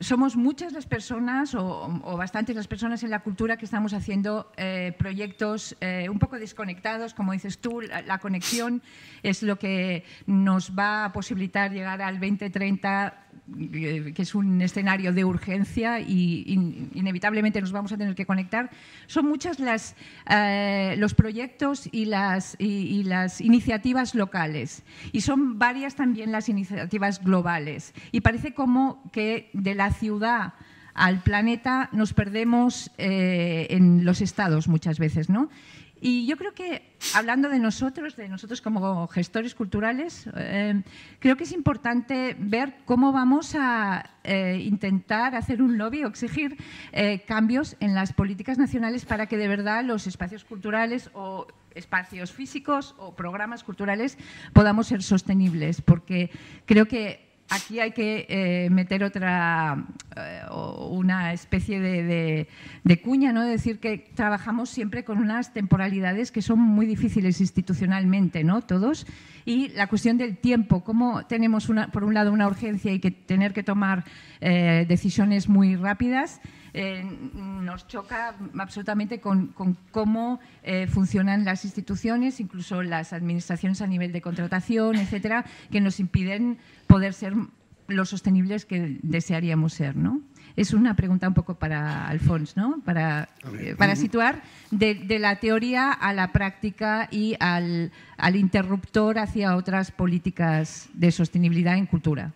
somos muchas las personas o, bastantes las personas en la cultura que estamos haciendo eh, proyectos eh, un poco desconectados, como dices tú, la, conexión es lo que nos va a posibilitar llegar al 2030 eh, que es un escenario de urgencia y inevitablemente nos vamos a tener que conectar, son muchas las, eh, los proyectos y las, y, las iniciativas locales y son varias también las iniciativas globales. Y parece como que de la ciudad al planeta nos perdemos eh, en los estados muchas veces, ¿no? Y yo creo que, hablando de nosotros, de nosotros como gestores culturales, eh, creo que es importante ver cómo vamos a eh, intentar hacer un lobby o exigir eh, cambios en las políticas nacionales para que de verdad los espacios culturales o espacios físicos o programas culturales podamos ser sostenibles, porque creo que aquí hay que eh, meter otra, eh, una especie de, cuña, ¿no? Decir que trabajamos siempre con unas temporalidades que son muy difíciles institucionalmente, ¿no? Todos. Y la cuestión del tiempo, cómo tenemos, una, por un lado, una urgencia y que tener que tomar eh, decisiones muy rápidas, nos choca absolutamente con, con cómo funcionan las instituciones, incluso las administraciones a nivel de contratación, etcétera, que nos impiden poder ser los sostenibles que desearíamos ser, ¿no? Es una pregunta un poco para Alfonso, ¿no? Para, eh, para situar de, la teoría a la práctica y al, interruptor hacia otras políticas de sostenibilidad en cultura.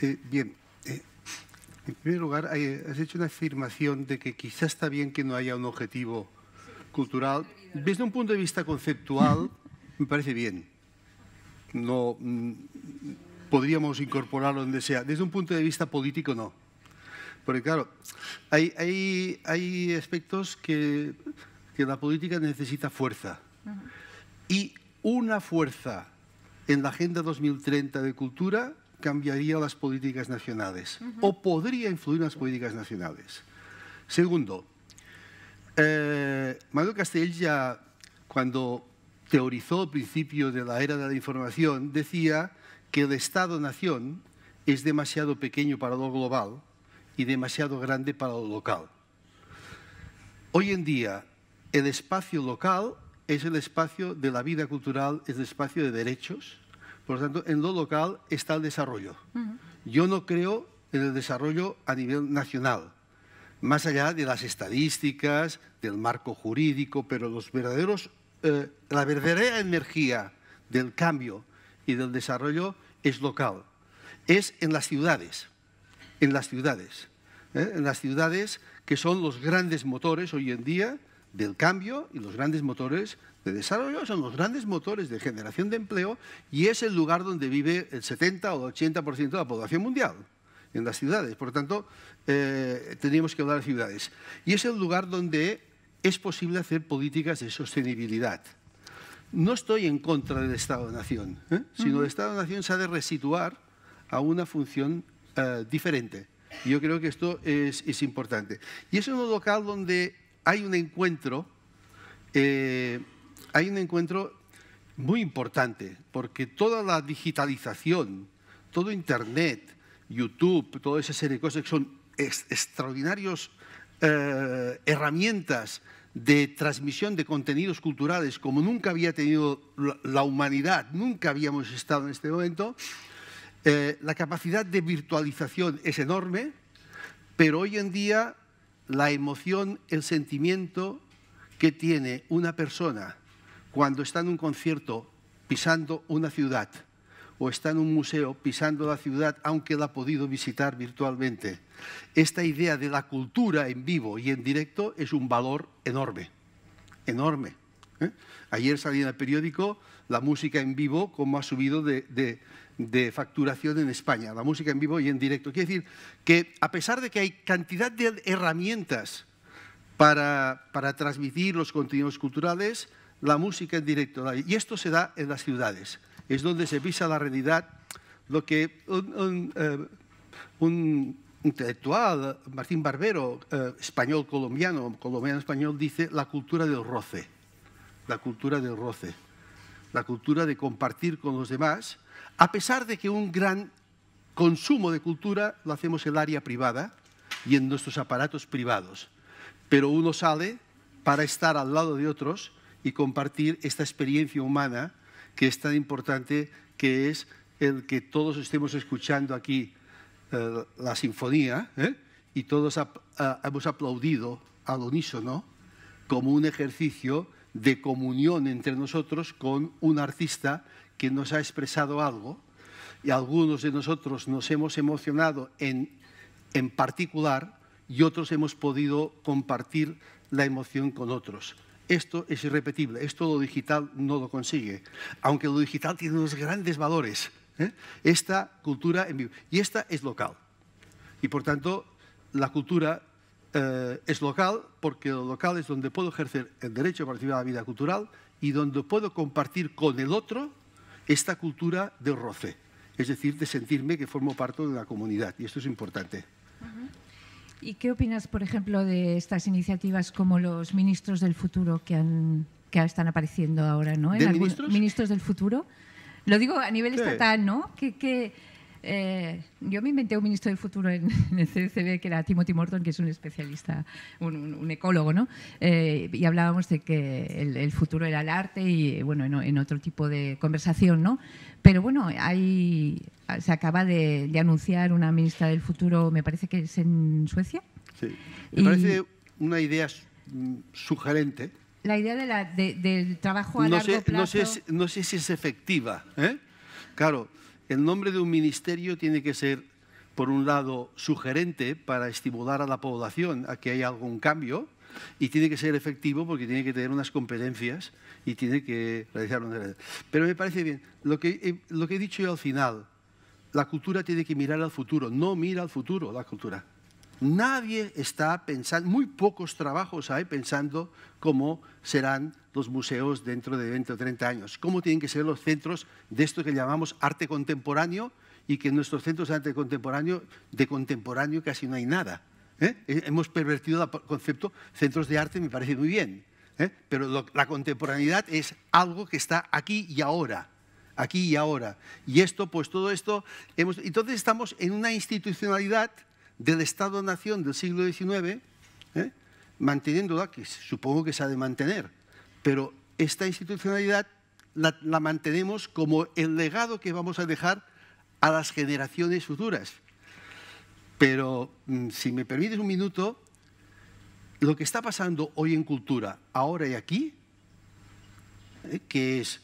Eh, bien, eh, en primer lugar, has hecho una afirmación de que quizás está bien que no haya un objetivo cultural. Desde un punto de vista conceptual, me parece bien. No, mm, podríamos incorporarlo donde sea. Desde un punto de vista político, no. Porque claro, hay, hay, hay aspectos que, que, la política necesita fuerza. Y una fuerza en la Agenda 2030 de Cultura cambiaría las políticas nacionales o podría influir en las políticas nacionales. Segundo, eh, Manuel Castells ya cuando teorizó el principio de la era de la información decía que el Estado-nación es demasiado pequeño para lo global y demasiado grande para lo local. Hoy en día, el espacio local es el espacio de la vida cultural, es el espacio de derechos. Por lo tanto, en lo local está el desarrollo. Yo no creo en el desarrollo a nivel nacional, más allá de las estadísticas, del marco jurídico, pero los verdaderos, eh, la verdadera energía del cambio y del desarrollo es local, es en las ciudades, en las ciudades, ¿eh? en las ciudades que son los grandes motores hoy en día del cambio y los grandes motores de desarrollo, son los grandes motores de generación de empleo y es el lugar donde vive el 70 o el 80% de la población mundial, en las ciudades. Por lo tanto, eh, tenemos que hablar de ciudades. Y es el lugar donde es posible hacer políticas de sostenibilidad no estoy en contra del Estado-Nación, ¿eh? sino uh el Estado-Nación se ha de resituar a una función eh, diferente. yo creo que esto es, importante. Y es un local donde hay un encuentro, eh, hay un encuentro muy importante, porque toda la digitalización, todo Internet, YouTube, todo esa serie de cosas que son extraordinarios herramientas de transmisión de contenidos culturales como nunca había tenido la humanidad, nunca habíamos estado en este momento, eh, la capacidad de virtualización es enorme, pero hoy en día la emoción, el sentimiento que tiene una persona cuando está en un concierto pisando una ciudad o está en un museo pisando la ciudad, aunque la ha podido visitar virtualmente, esta idea de la cultura en vivo y en directo es un valor enorme, enorme. ¿eh? Ayer salía en el periódico la música en vivo, cómo ha subido de, facturación en España, la música en vivo y en directo. Quiere decir que a pesar de que hay cantidad de herramientas para, transmitir los contenidos culturales, la música en directo, y esto se da en las ciudades, es donde se pisa la realidad, lo que un eh, intelectual, Martín Barbero, eh, español colombiano, colombiano español, dice la cultura del roce, la cultura del roce, la cultura de compartir con los demás, a pesar de que un gran consumo de cultura lo hacemos en el área privada y en nuestros aparatos privados, pero uno sale para estar al lado de otros y compartir esta experiencia humana que es tan importante, que es el que todos estemos escuchando aquí eh, la sinfonía ¿eh? y todos hemos aplaudido al unísono como un ejercicio de comunión entre nosotros con un artista que nos ha expresado algo y algunos de nosotros nos hemos emocionado en, en particular y otros hemos podido compartir la emoción con otros. Esto es irrepetible, esto lo digital no lo consigue, aunque lo digital tiene unos grandes valores ¿eh? esta cultura en vivo. Y esta es local. Y por tanto, la cultura eh, es local porque lo local es donde puedo ejercer el derecho a participar la vida cultural y donde puedo compartir con el otro esta cultura de roce. Es decir, de sentirme que formo parte de la comunidad. Y esto es importante. ¿Y qué opinas, por ejemplo, de estas iniciativas como los ministros del futuro que están apareciendo ahora, ¿no? ministros? ministros del futuro lo digo a nivel estatal, ¿no? Que, que eh, yo me inventé un ministro del futuro en, el CCB, que era Timothy Morton, que es un especialista, un, un, ecólogo, ¿no? Eh, y hablábamos de que el, futuro era el arte y, bueno, en, otro tipo de conversación, ¿no? Pero bueno, hay, se acaba de, anunciar una ministra del futuro, me parece que es en Suecia. Sí. Me parece una idea mm, sugerente la idea de la, del trabajo a no largo plazo. No sé, si, es efectiva. ¿eh? Claro, el nombre de un ministerio tiene que ser, por un lado, sugerente para estimular a la población a que haya algún cambio y tiene que ser efectivo porque tiene que tener unas competencias y tiene que realizar una... Pero me parece bien, lo que, eh, lo que he dicho yo al final, la cultura tiene que mirar al futuro, no mira al futuro la cultura. Nadie está pensando, muy pocos trabajos hay pensando cómo serán los museos dentro de 20 o 30 años, cómo tienen que ser los centros de esto que llamamos arte contemporáneo y que en nuestros centros de arte contemporáneo, de contemporáneo casi no hay nada. ¿eh? Eh, hemos pervertido el concepto centros de arte, me parece muy bien, ¿eh? pero la contemporaneidad es algo que está aquí y ahora aquí y ahora. Y esto, pues todo esto, hemos, entonces estamos en una institucionalidad del Estado-Nación del siglo XIX, manteniendo ¿eh? manteniéndola, que supongo que se ha de mantener, pero esta institucionalidad la, mantenemos como el legado que vamos a dejar a las generaciones futuras. Pero mm, si me permites un minuto, lo que está pasando hoy en cultura, ahora y aquí, ¿eh? que es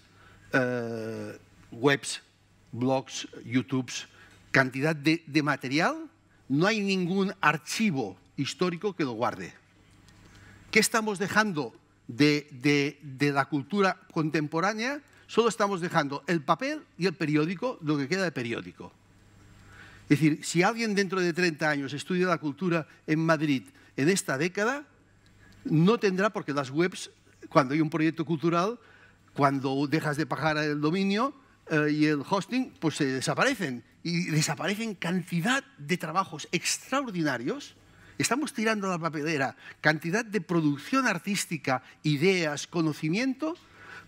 eh, webs, blogs, YouTubes, cantidad de material no hay ningún archivo histórico que lo guarde. ¿Qué estamos dejando de, la cultura contemporánea? Solo estamos dejando el papel y el periódico, lo que queda de periódico. Es decir, si alguien dentro de 30 años estudia la cultura en Madrid en esta década, no tendrá, porque las webs, cuando hay un proyecto cultural, cuando dejas de pagar el dominio, eh, y el hosting, pues se desaparecen. Y desaparecen cantidad de trabajos extraordinarios. Estamos tirando a la papelera cantidad de producción artística, ideas, conocimiento,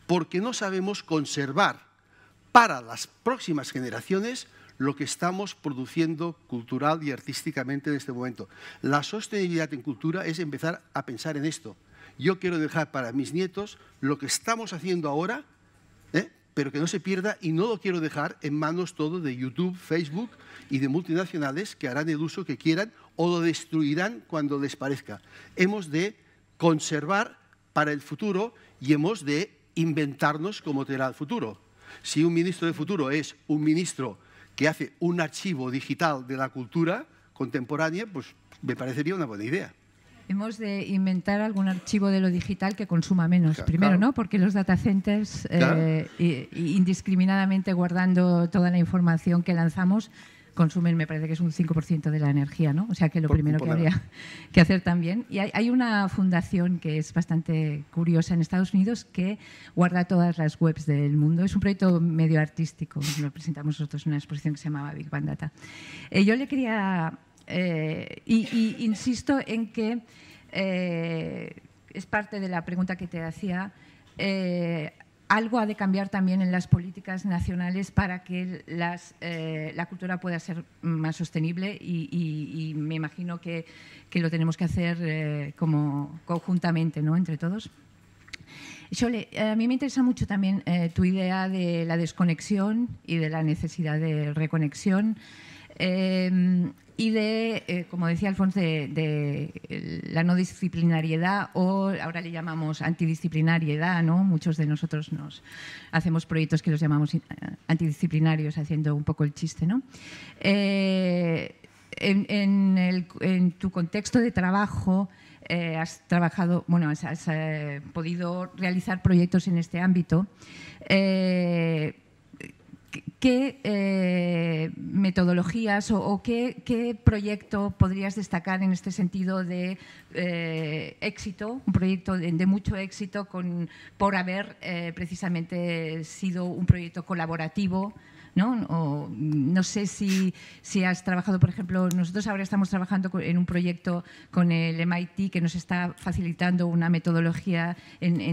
porque no sabemos conservar para las próximas generaciones lo que estamos produciendo cultural y artísticamente en este momento. La sostenibilidad en cultura es empezar a pensar en esto. Yo quiero dejar para mis nietos lo que estamos haciendo ahora pero que no se pierda y no lo quiero dejar en manos todo de YouTube, Facebook y de multinacionales que harán el uso que quieran o lo destruirán cuando les parezca. Hemos de conservar para el futuro y hemos de inventarnos cómo será el futuro. Si un ministro de futuro es un ministro que hace un archivo digital de la cultura contemporánea, pues me parecería una buena idea. Hemos de inventar algún archivo de lo digital que consuma menos, primero, ¿no? Porque los data centers, eh, indiscriminadamente guardando toda la información que lanzamos, consumen, me parece que es un 5% de la energía, ¿no? O sea que lo primero que habría que hacer también. Y hay, una fundación que es bastante curiosa en Estados Unidos que guarda todas las webs del mundo. Es un proyecto medio artístico, lo presentamos nosotros en una exposición que se llamaba Big Data. Eh, yo le quería eh, y, insisto en que eh, es parte de la pregunta que te hacía. Eh, algo ha de cambiar también en las políticas nacionales para que la cultura pueda ser más sostenible y, me imagino que, lo tenemos que hacer como conjuntamente, ¿no? Entre todos. Xole, a mí me interesa mucho también tu idea de la desconexión y de la necesidad de reconexión y de, eh, como decía Alfonso, de, la no disciplinariedad o ahora le llamamos antidisciplinariedad, ¿no? Muchos de nosotros nos hacemos proyectos que los llamamos eh, antidisciplinarios, haciendo un poco el chiste, ¿no? Eh, en, tu contexto de trabajo, has trabajado, bueno, has, podido realizar proyectos en este ámbito. Eh, ¿Qué eh, metodologías o, qué, proyecto podrías destacar en este sentido de eh, éxito, un proyecto de, mucho éxito con, por haber eh, precisamente sido un proyecto colaborativo ¿no? no sé si, has trabajado, por ejemplo, nosotros ahora estamos trabajando en un proyecto con el MIT que nos está facilitando una metodología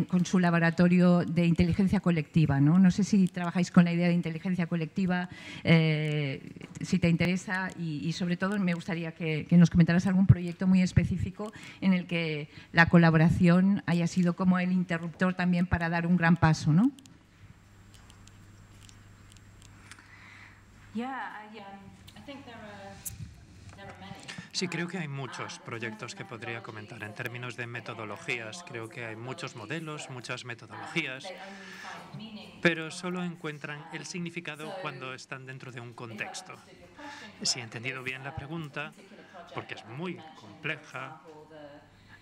con su laboratorio de inteligencia colectiva, ¿no? sé si trabajáis con la idea de inteligencia colectiva, eh, si te interesa y, sobre todo me gustaría que, que nos comentaras algún proyecto muy específico en el que la colaboración haya sido como el interruptor también para dar un gran paso, ¿no? Sí, creo que hay muchos proyectos que podría comentar. En términos de metodologías, creo que hay muchos modelos, muchas metodologías, pero solo encuentran el significado cuando están dentro de un contexto. Si he entendido bien la pregunta, porque es muy compleja,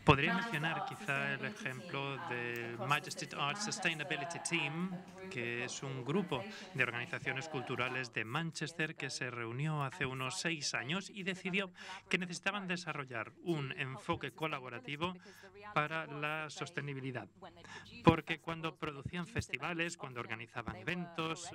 Podría mencionar quizá el ejemplo del Majestic Arts Sustainability Team, que es un grupo de organizaciones culturales de Manchester que se reunió hace unos seis años y decidió que necesitaban desarrollar un enfoque colaborativo para la sostenibilidad. Porque cuando producían festivales, cuando organizaban eventos,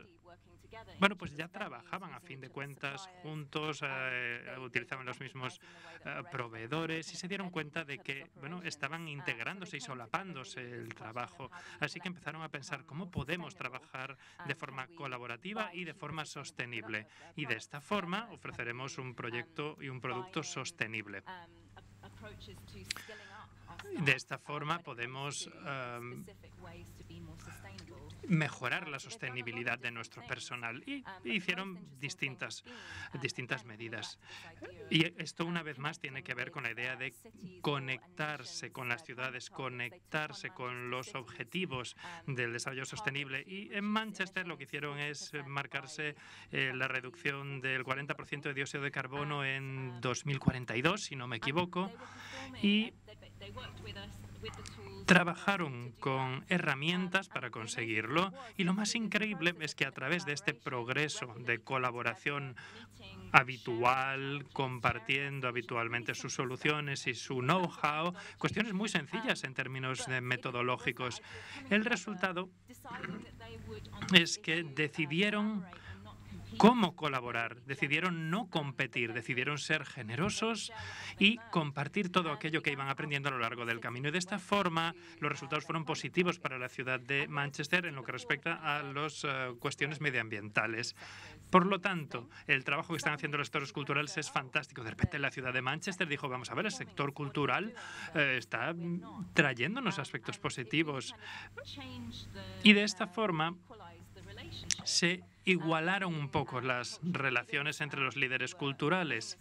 bueno, pues ya trabajaban a fin de cuentas juntos, eh, utilizaban los mismos eh, proveedores y se dieron cuenta de que, bueno, estaban integrándose y solapándose el trabajo. Así que empezaron a pensar cómo podemos trabajar de forma colaborativa y de forma sostenible. Y de esta forma ofreceremos un proyecto y un producto sostenible. De esta forma podemos eh, mejorar la sostenibilidad de nuestro personal y hicieron distintas, distintas medidas. Y esto una vez más tiene que ver con la idea de conectarse con las ciudades, conectarse con los objetivos del desarrollo sostenible. Y en Manchester lo que hicieron es marcarse eh, la reducción del 40% de dióxido de carbono en 2042, si no me equivoco. Y trabajaron con herramientas para conseguirlo y lo más increíble es que a través de este progreso de colaboración habitual, compartiendo habitualmente sus soluciones y su know-how, cuestiones muy sencillas en términos metodológicos, el resultado es que decidieron cómo colaborar, decidieron no competir, decidieron ser generosos y compartir todo aquello que iban aprendiendo a lo largo del camino. Y de esta forma los resultados fueron positivos para la ciudad de Manchester en lo que respecta a las eh, cuestiones medioambientales. Por lo tanto, el trabajo que están haciendo los sectores culturales es fantástico. De repente la ciudad de Manchester dijo, vamos a ver, el sector cultural eh, está trayéndonos aspectos positivos. Y de esta forma se igualaron un poco las relaciones entre los líderes culturales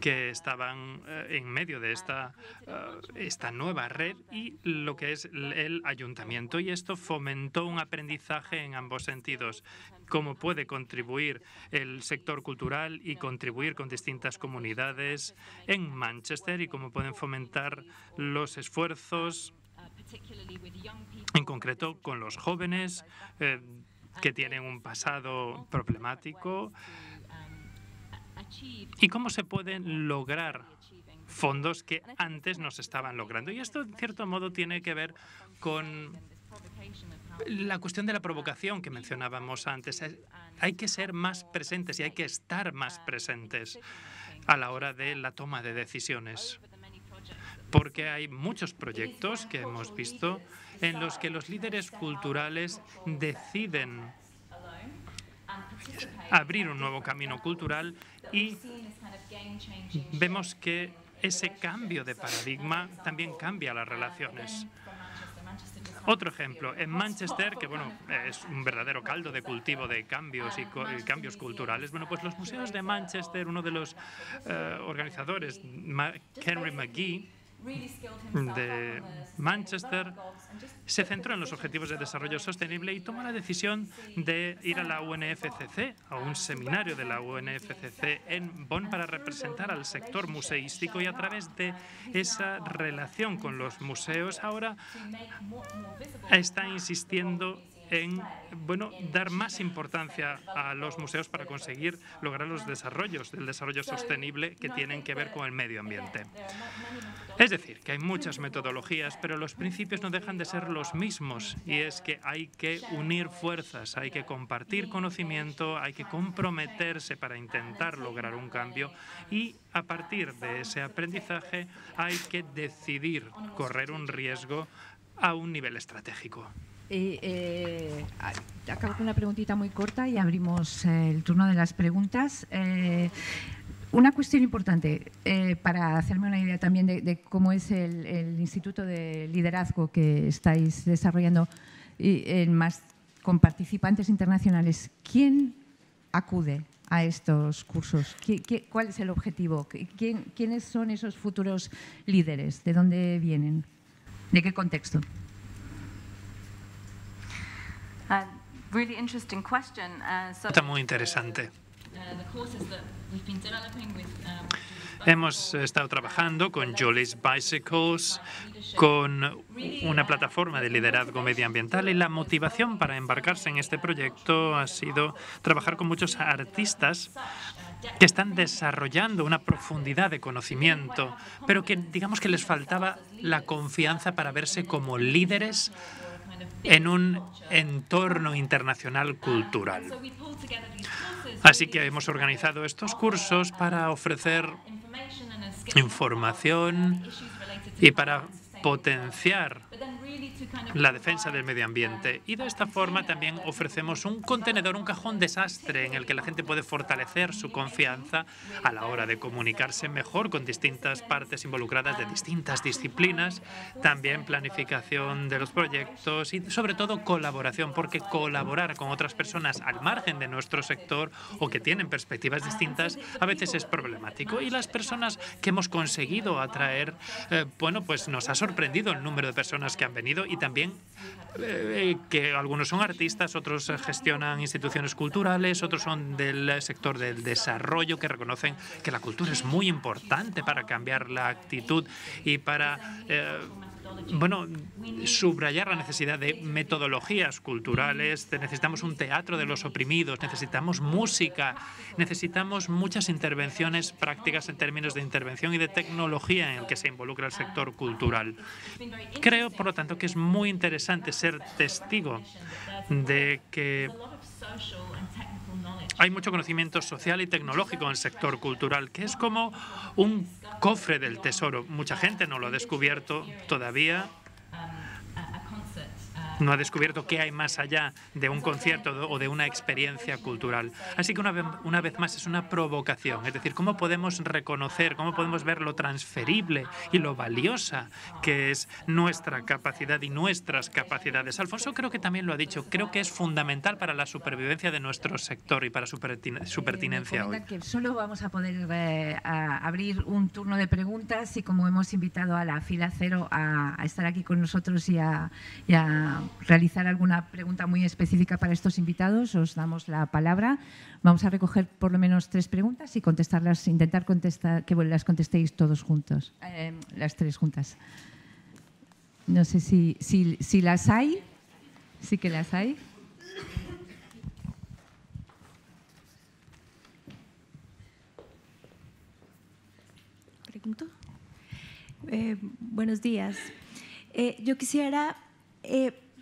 que estaban eh, en medio de esta, eh, esta nueva red y lo que es el ayuntamiento. Y esto fomentó un aprendizaje en ambos sentidos, cómo puede contribuir el sector cultural y contribuir con distintas comunidades en Manchester y cómo pueden fomentar los esfuerzos en concreto con los jóvenes, eh, que tienen un pasado problemático y cómo se pueden lograr fondos que antes no se estaban logrando. Y esto, en cierto modo, tiene que ver con la cuestión de la provocación que mencionábamos antes. Hay que ser más presentes y hay que estar más presentes a la hora de la toma de decisiones, porque hay muchos proyectos que hemos visto en los que los líderes culturales deciden abrir un nuevo camino cultural y vemos que ese cambio de paradigma también cambia las relaciones. Otro ejemplo, en Manchester, que bueno, es un verdadero caldo de cultivo de cambios y, eh, cambios culturales, bueno, pues los museos de Manchester, uno de los eh, organizadores, Henry McGee, de Manchester se centró en los objetivos de desarrollo sostenible y tomó la decisión de ir a la UNFCC, a un seminario de la UNFCC en Bonn para representar al sector museístico y a través de esa relación con los museos ahora está insistiendo en bueno, dar más importancia a los museos para conseguir lograr los desarrollos del desarrollo sostenible que tienen que ver con el medio ambiente. Es decir, que hay muchas metodologías, pero los principios no dejan de ser los mismos y es que hay que unir fuerzas, hay que compartir conocimiento, hay que comprometerse para intentar lograr un cambio y a partir de ese aprendizaje hay que decidir correr un riesgo a un nivel estratégico. Eh, acabo con una preguntita muy corta y abrimos eh, el turno de las preguntas. Eh, una cuestión importante, para hacerme una idea también de, cómo es el, Instituto de Liderazgo que estáis desarrollando en más, con participantes internacionales, ¿quién acude a estos cursos? cuál es el objetivo? ¿Quiénes son esos futuros líderes? ¿De dónde vienen? ¿De qué contexto? Uh, Está muy interesante. Uh, um, Hemos estado trabajando uh, con Jolie's Bicycles, con una plataforma de liderazgo medioambiental y la motivación para embarcarse en este proyecto ha sido trabajar con muchos artistas que están desarrollando una profundidad de conocimiento, pero que digamos que les faltaba la confianza para verse como líderes en un entorno internacional cultural. Así que hemos organizado estos cursos para ofrecer información y para potenciar la defensa del medio ambiente. Y de esta forma también ofrecemos un contenedor, un cajón desastre en el que la gente puede fortalecer su confianza a la hora de comunicarse mejor con distintas partes involucradas de distintas disciplinas, también planificación de los proyectos y sobre todo colaboración, porque colaborar con otras personas al margen de nuestro sector o que tienen perspectivas distintas a veces es problemático. Y las personas que hemos conseguido atraer, eh, bueno, pues nos ha sorprendido el número de personas que han venido y también eh, eh, que algunos son artistas, otros gestionan instituciones culturales, otros son del sector del desarrollo, que reconocen que la cultura es muy importante para cambiar la actitud y para eh, bueno, subrayar la necesidad de metodologías culturales, necesitamos un teatro de los oprimidos, necesitamos música, necesitamos muchas intervenciones prácticas en términos de intervención y de tecnología en el que se involucra el sector cultural. Creo, por lo tanto, que es muy interesante ser testigo de que hay mucho conocimiento social y tecnológico en el sector cultural, que es como un cofre del tesoro. Mucha gente no lo ha descubierto todavía no ha descubierto qué hay más allá de un concierto o de una experiencia cultural. Así que una vez, más es una provocación, es decir, cómo podemos reconocer, cómo podemos ver lo transferible y lo valiosa que es nuestra capacidad y nuestras capacidades. Alfonso creo que también lo ha dicho, creo que es fundamental para la supervivencia de nuestro sector y para su, pertinencia Que solo vamos a poder eh, abrir un turno de preguntas y como hemos invitado a la fila cero a, estar aquí con nosotros y a realizar alguna pregunta muy específica para estos invitados, os damos la palabra. Vamos a recoger por lo menos tres preguntas y contestarlas, intentar contestar, que las contestéis todos juntos, eh, las tres juntas. No sé si, las hay, sí que las hay. Eh, buenos días. Eh, yo quisiera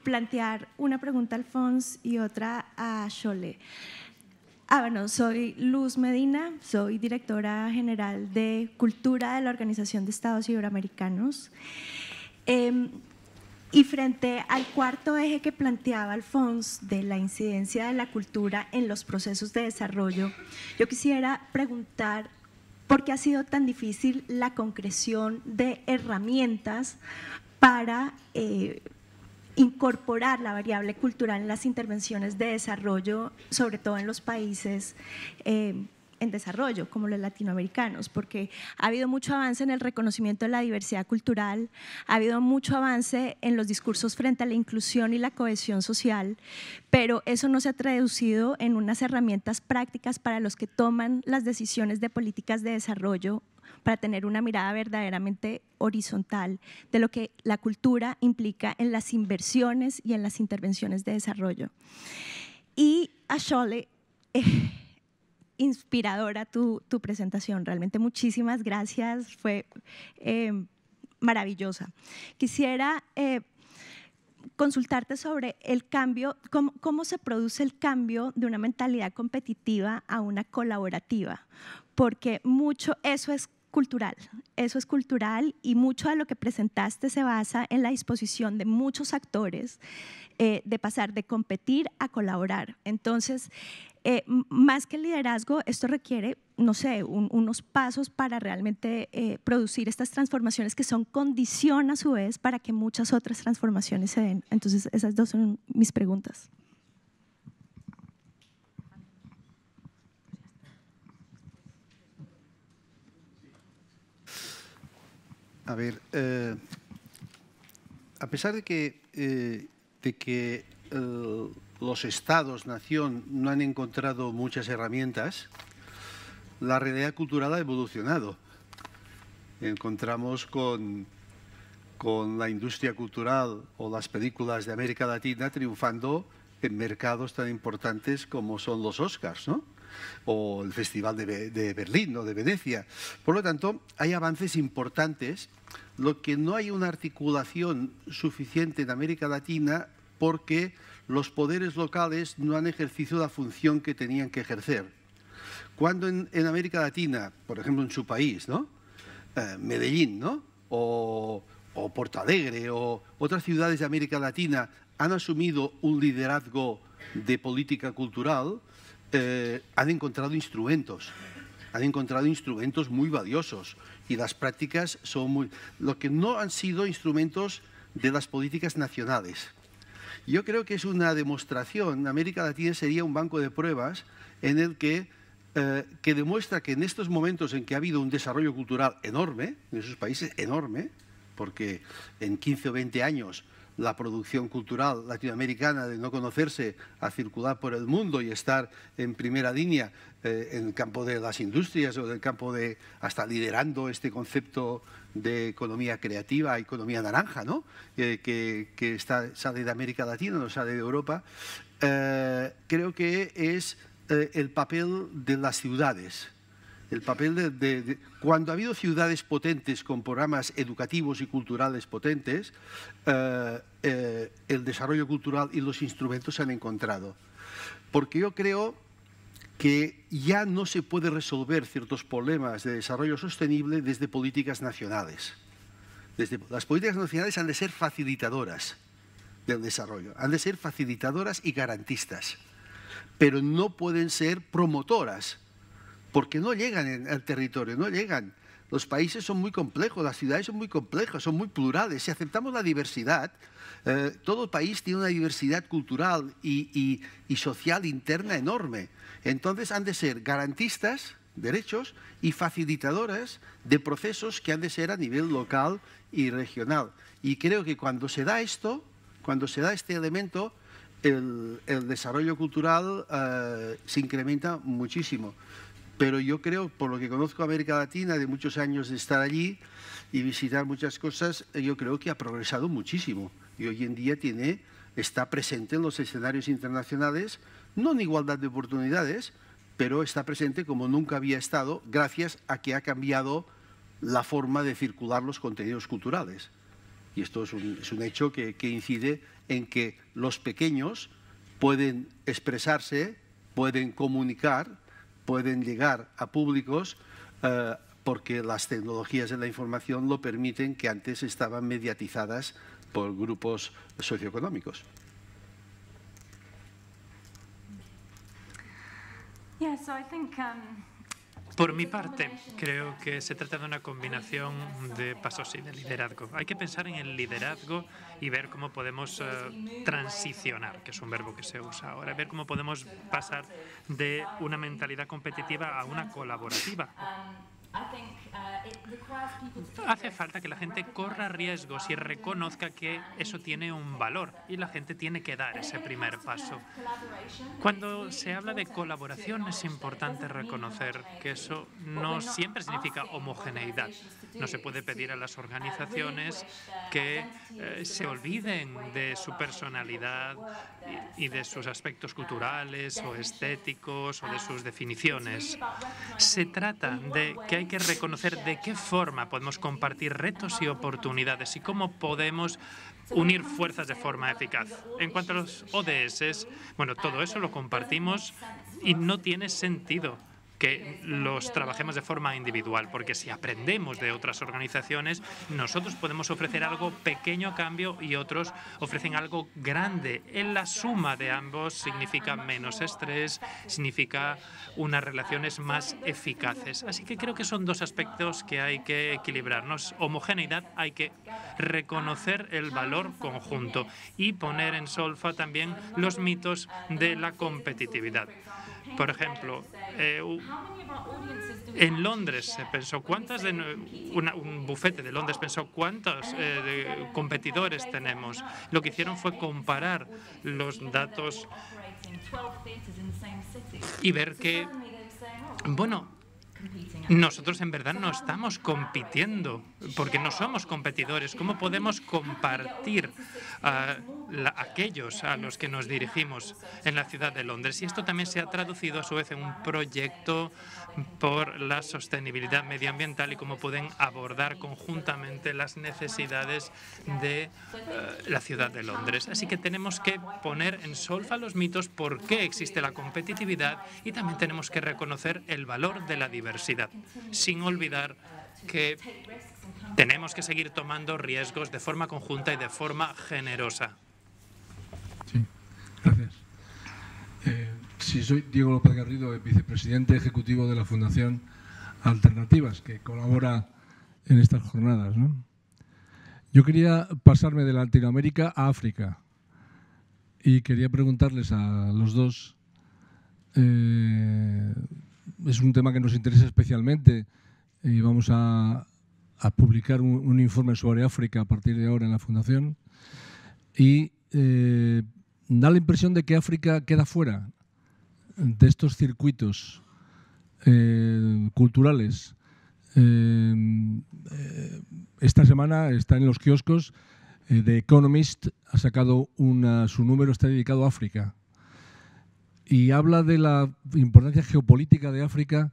plantear una pregunta a Alfons y otra a Chole. Ah, bueno, soy Luz Medina, soy directora general de Cultura de la Organización de Estados Iberoamericanos. Em, y frente al cuarto eje que planteaba Alfons de la incidencia de la cultura en los procesos de desarrollo, yo quisiera preguntar por qué ha sido tan difícil la concreción de herramientas para eh, incorporar la variable cultural en las intervenciones de desarrollo, sobre todo en los países. Eh, en desarrollo, como los latinoamericanos, porque ha habido mucho avance en el reconocimiento de la diversidad cultural, ha habido mucho avance en los discursos frente a la inclusión y la cohesión social, pero eso no se ha traducido en unas herramientas prácticas para los que toman las decisiones de políticas de desarrollo para tener una mirada verdaderamente horizontal de lo que la cultura implica en las inversiones y en las intervenciones de desarrollo. Y a eh, inspiradora tu, presentación, realmente muchísimas gracias, fue eh, maravillosa. Quisiera eh, consultarte sobre el cambio, cómo, cómo, se produce el cambio de una mentalidad competitiva a una colaborativa, porque mucho eso es cultural, eso es cultural y mucho de lo que presentaste se basa en la disposición de muchos actores eh, de pasar de competir a colaborar. Entonces, eh, más que el liderazgo, esto requiere, no sé, unos pasos para realmente eh, producir estas transformaciones que son condición a su vez para que muchas otras transformaciones se den. Entonces, esas dos son mis preguntas. A ver, eh, a pesar de que, eh, de que eh, los estados-nación no han encontrado muchas herramientas, la realidad cultural ha evolucionado. Encontramos con, con la industria cultural o las películas de América Latina triunfando en mercados tan importantes como son los Oscars, ¿no? o el Festival de, Berlín o de Venecia. Por lo tanto, hay avances importantes. Lo que no hay una articulación suficiente en América Latina porque los poderes locales no han ejercido la función que tenían que ejercer. Cuando en, América Latina, por ejemplo en su país, eh, Medellín, ¿no? O, o Porto Alegre o otras ciudades de América Latina han asumido un liderazgo de política cultural, eh, han encontrado instrumentos, han encontrado instrumentos muy valiosos y las prácticas son muy... Lo que no han sido instrumentos de las políticas nacionales. Yo creo que es una demostración, América Latina sería un banco de pruebas en el que, eh, que demuestra que en estos momentos en que ha habido un desarrollo cultural enorme, en esos países enorme, porque en 15 o 20 años la producción cultural latinoamericana de no conocerse a circular por el mundo y estar en primera línea eh, en el campo de las industrias o del campo de hasta liderando este concepto de economía creativa, economía naranja, ¿no? Eh, que, está, sale de América Latina, no sale de Europa, eh, creo que es el papel de las ciudades el papel de, Cuando ha habido ciudades potentes con programas educativos y culturales potentes, eh, eh, el desarrollo cultural y los instrumentos se han encontrado. Porque yo creo que ya no se puede resolver ciertos problemas de desarrollo sostenible desde políticas nacionales. las políticas nacionales han de ser facilitadoras del desarrollo, han de ser facilitadoras y garantistas, pero no pueden ser promotoras porque no llegan en el territorio, no llegan. Los países son muy complejos, las ciudades son muy complejas, son muy plurales. Si aceptamos la diversidad, eh, todo país tiene una diversidad cultural y, social interna enorme. Entonces han de ser garantistas, derechos y facilitadoras de procesos que han de ser a nivel local y regional. Y creo que cuando se da esto, cuando se da este elemento, el, desarrollo cultural eh, se incrementa muchísimo pero yo creo, por lo que conozco América Latina, de muchos años de estar allí y visitar muchas cosas, eh, yo creo que ha progresado muchísimo y hoy en día tiene, está presente en los escenarios internacionales, no en igualdad de oportunidades, pero está presente como nunca había estado gracias a que ha cambiado la forma de circular los contenidos culturales. Y esto es un, hecho que, que incide en que los pequeños pueden expresarse, pueden comunicar, pueden llegar a públicos eh, porque las tecnologías de la información lo permiten que antes estaban mediatizadas por grupos socioeconómicos. Um, por mi parte, creo que se trata de una combinación de pasos y de liderazgo. Hay que pensar en el liderazgo y ver cómo podemos eh, transicionar, que es un verbo que se usa ahora, ver cómo podemos pasar de una mentalidad competitiva a una colaborativa. Um, Hace falta que la gente corra riesgos y reconozca que eso tiene un valor y la gente tiene que dar ese primer paso. Cuando se habla de colaboración es importante reconocer que eso no siempre significa homogeneidad. No se puede pedir a las organizaciones que eh, se olviden de su personalidad y de sus aspectos culturales o estéticos o de sus definiciones. Se trata de que hay que reconocer de qué forma podemos compartir retos y oportunidades y cómo podemos unir fuerzas de forma eficaz. En cuanto a los ODS, bueno, todo eso lo compartimos y no tiene sentido que los trabajemos de forma individual, porque si aprendemos de otras organizaciones, nosotros podemos ofrecer algo pequeño a cambio y otros ofrecen algo grande. En la suma de ambos significa menos estrés, significa unas relaciones más eficaces. Así que creo que son dos aspectos que hay que equilibrarnos. Homogeneidad, hay que reconocer el valor conjunto y poner en solfa también los mitos de la competitividad. Por ejemplo, eh, en Londres se pensó cuántas de, un bufete de Londres pensó cuántos eh, competidores tenemos. Lo que hicieron fue comparar los datos y ver que bueno nosotros en verdad no estamos compitiendo, porque no somos competidores. ¿Cómo podemos compartir ah, a, aquellos a los que nos dirigimos en la ciudad de Londres? Y esto también se ha traducido a su vez en un proyecto por la sostenibilidad medioambiental y cómo pueden abordar conjuntamente las necesidades de eh, la ciudad de Londres. Así que tenemos que poner en solfa los mitos por qué existe la competitividad y también tenemos que reconocer el valor de la diversidad, sin olvidar que tenemos que seguir tomando riesgos de forma conjunta y de forma generosa. Sí, gracias. Eh, Sí, soy Diego López Garrido, vicepresidente ejecutivo de la Fundación Alternativas, que colabora en estas jornadas. Yo quería pasarme de Latinoamérica a África y quería preguntarles a los dos, eh, es un tema que nos interesa especialmente y vamos a, publicar un, informe sobre África a partir de ahora en la Fundación y eh, da la impresión de que África queda fuera de estos circuitos eh, culturales. Eh, eh, esta semana está en los kioscos. The Economist ha sacado su número, está dedicado a África. Y habla de la importancia geopolítica de África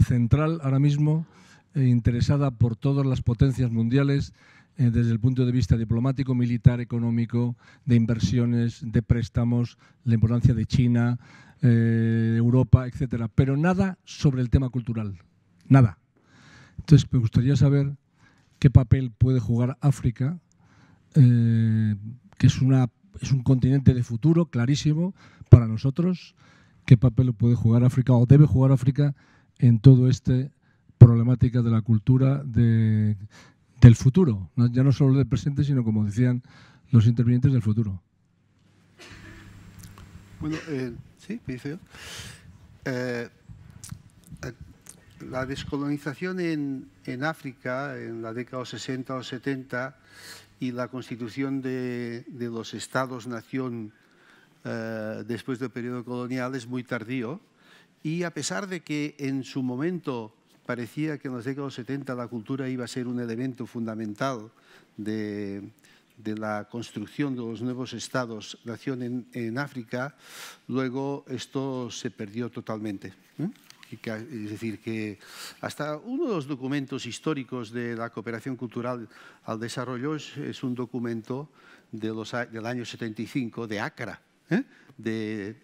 central ahora mismo, e interesada por todas las potencias mundiales desde el punto de vista diplomático, militar, económico, de inversiones, de préstamos, la importancia de China, eh, Europa, etcétera, pero nada sobre el tema cultural, nada. Entonces me gustaría saber qué papel puede jugar África, eh, que es, una, un continente de futuro clarísimo para nosotros, qué papel puede jugar África o debe jugar África en todo este problemática de la cultura del futuro, ya no solo del presente, sino como decían los intervinientes del futuro. Bueno, eh, sí, dice yo. Eh, eh, la descolonización en, en, África en la década 60 o 70 y la constitución de, de los estados-nación después del periodo colonial es muy tardío y a pesar de que en su momento parecía que en los décadas 70 la cultura iba a ser un elemento fundamental de, de la construcción de los nuevos estados-nación en, África, luego esto se perdió totalmente. es decir, que hasta uno de los documentos históricos de la cooperación cultural al desarrollo es, un documento de los, del año 75 de Acra, ¿eh? de,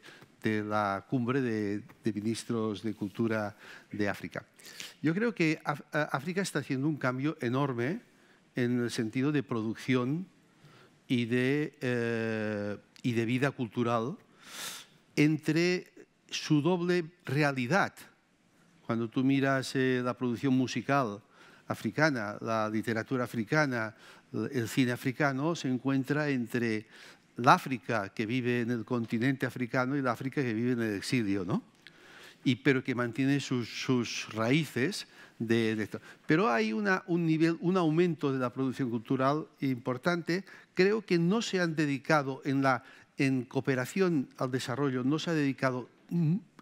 la cumbre de, de, ministros de cultura de África. Yo creo que África está haciendo un cambio enorme en el sentido de producción eh, y de, vida cultural entre su doble realidad. Cuando tú miras eh, la producción musical africana, la literatura africana, el cine africano, se encuentra entre la África que vive en el continente africano y la África que vive en el exilio, ¿no? Y, pero que mantiene sus raíces pero hay un, nivel, un aumento de la producción cultural importante. Creo que no se han dedicado en, cooperación al desarrollo, no se ha dedicado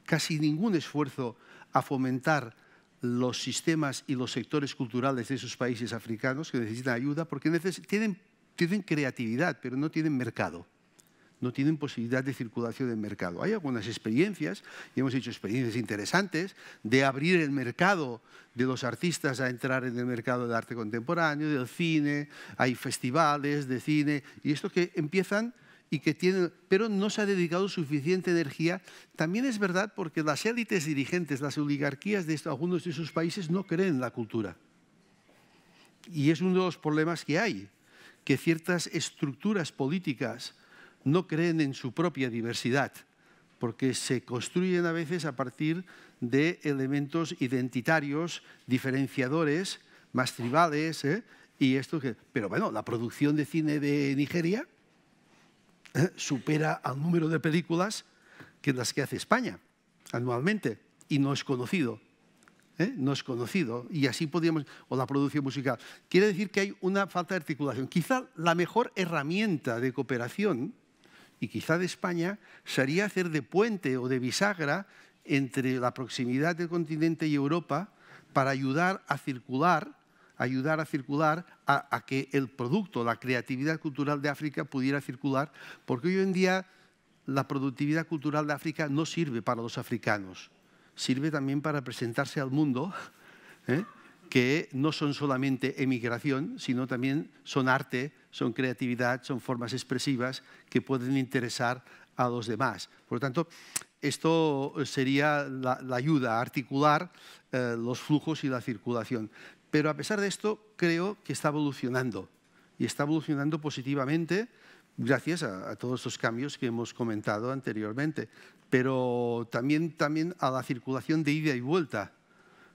casi ningún esfuerzo a fomentar los sistemas y los sectores culturales de esos países africanos que necesitan ayuda porque tienen creatividad, pero no tienen mercado no tienen posibilidad de circulación de mercado. Hay algunas experiencias, y hemos hecho experiencias interesantes, de abrir el mercado de los artistas a entrar en el mercado de arte contemporáneo, del cine, hay festivales de cine, y esto que empiezan y que tienen, pero no se ha dedicado suficiente energía. También es verdad porque las élites dirigentes, las oligarquías de algunos de sus países no creen en la cultura. Y es uno de los problemas que hay, que ciertas estructuras políticas no creen en su propia diversidad, porque se construyen a veces a partir de elementos identitarios, diferenciadores, más tribales, ¿eh? y esto que... Pero bueno, la producción de cine de Nigeria ¿eh? supera al número de películas que las que hace España anualmente, y no es conocido. ¿eh? no es conocido, y así podríamos, o la producción musical. Quiere decir que hay una falta de articulación. Quizá la mejor herramienta de cooperación y quizá de España sería hacer de puente o de bisagra entre la proximidad del continente y Europa para ayudar a circular, ayudar a circular a, que el producto, la creatividad cultural de África pudiera circular, porque hoy en día la productividad cultural de África no sirve para los africanos, sirve también para presentarse al mundo. ¿eh? que no son solamente emigración, sino también son arte, son creatividad, son formas expresivas que pueden interesar a los demás. Por lo tanto, esto sería la, ayuda a articular eh, los flujos y la circulación. Pero a pesar de esto, creo que está evolucionando y está evolucionando positivamente gracias a, todos esos cambios que hemos comentado anteriormente, pero también, también a la circulación de ida y vuelta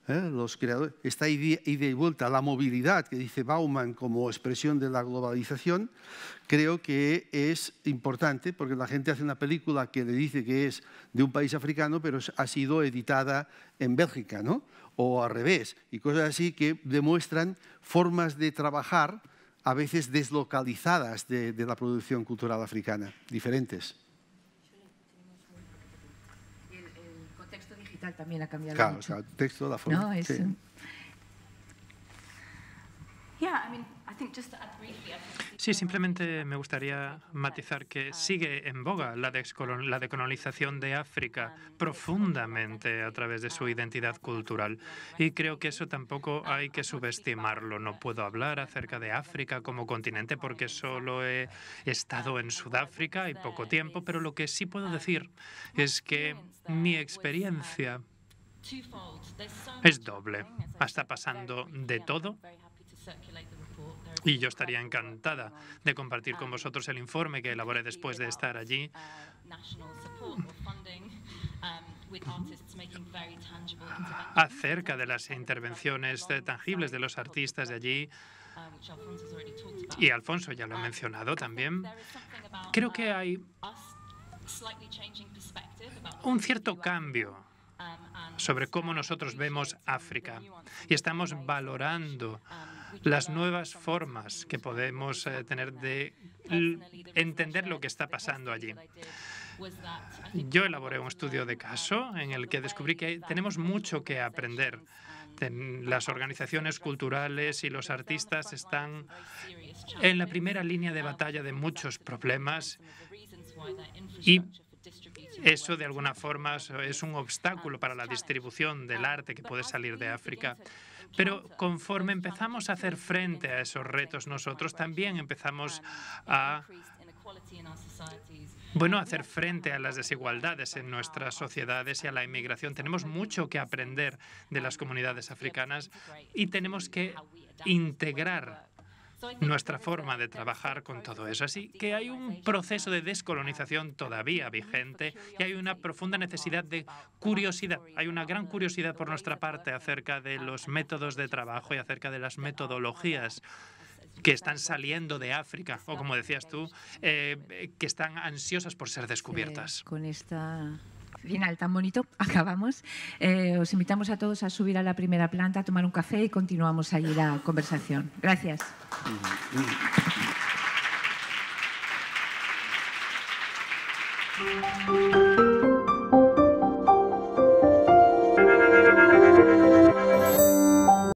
¿eh? los creadores, esta idea y vuelta, la movilidad que dice Bauman como expresión de la globalización, creo que es importante porque la gente hace una película que le dice que es de un país africano, pero ha sido editada en Bélgica, o al revés, y cosas así que demuestran formas de trabajar a veces deslocalizadas de la producción cultural africana, diferentes. digital también ha cambiado claro, mucho. Claro, texto, la forma. No, es, sí. Yeah, I mean, I think just to add briefly, I Sí, simplemente me gustaría matizar que sigue en boga la, decolonización de África profundamente a través de su identidad cultural. Y creo que eso tampoco hay que subestimarlo. No puedo hablar acerca de África como continente porque solo he estado en Sudáfrica y poco tiempo, pero lo que sí puedo decir es que mi experiencia es doble. Está pasando de todo Y yo estaría encantada de compartir con vosotros el informe que elaboré después de estar allí acerca de las intervenciones tangibles de los artistas de allí. Y Alfonso ya lo ha mencionado también. Creo que hay un cierto cambio sobre cómo nosotros vemos África y estamos valorando las nuevas formas que podemos eh, tener de entender lo que está pasando allí. Yo elaboré un estudio de caso en el que descubrí que tenemos mucho que aprender. Las organizaciones culturales y los artistas están en la primera línea de batalla de muchos problemas y eso de alguna forma es un obstáculo para la distribución del arte que puede salir de África. Pero conforme empezamos a hacer frente a esos retos, nosotros también empezamos a bueno, hacer frente a las desigualdades en nuestras sociedades y a la inmigración. Tenemos mucho que aprender de las comunidades africanas y tenemos que integrar nuestra forma de trabajar con todo eso. Así que hay un proceso de descolonización todavía vigente y hay una profunda necesidad de curiosidad. Hay una gran curiosidad por nuestra parte acerca de los métodos de trabajo y acerca de las metodologías que están saliendo de África, o como decías tú, eh, que están ansiosas por ser eh, descubiertas. Con esta final tan bonito, acabamos. Eh, os invitamos a todos a subir a la primera planta, a tomar un café y continuamos allí la conversación. Gracias.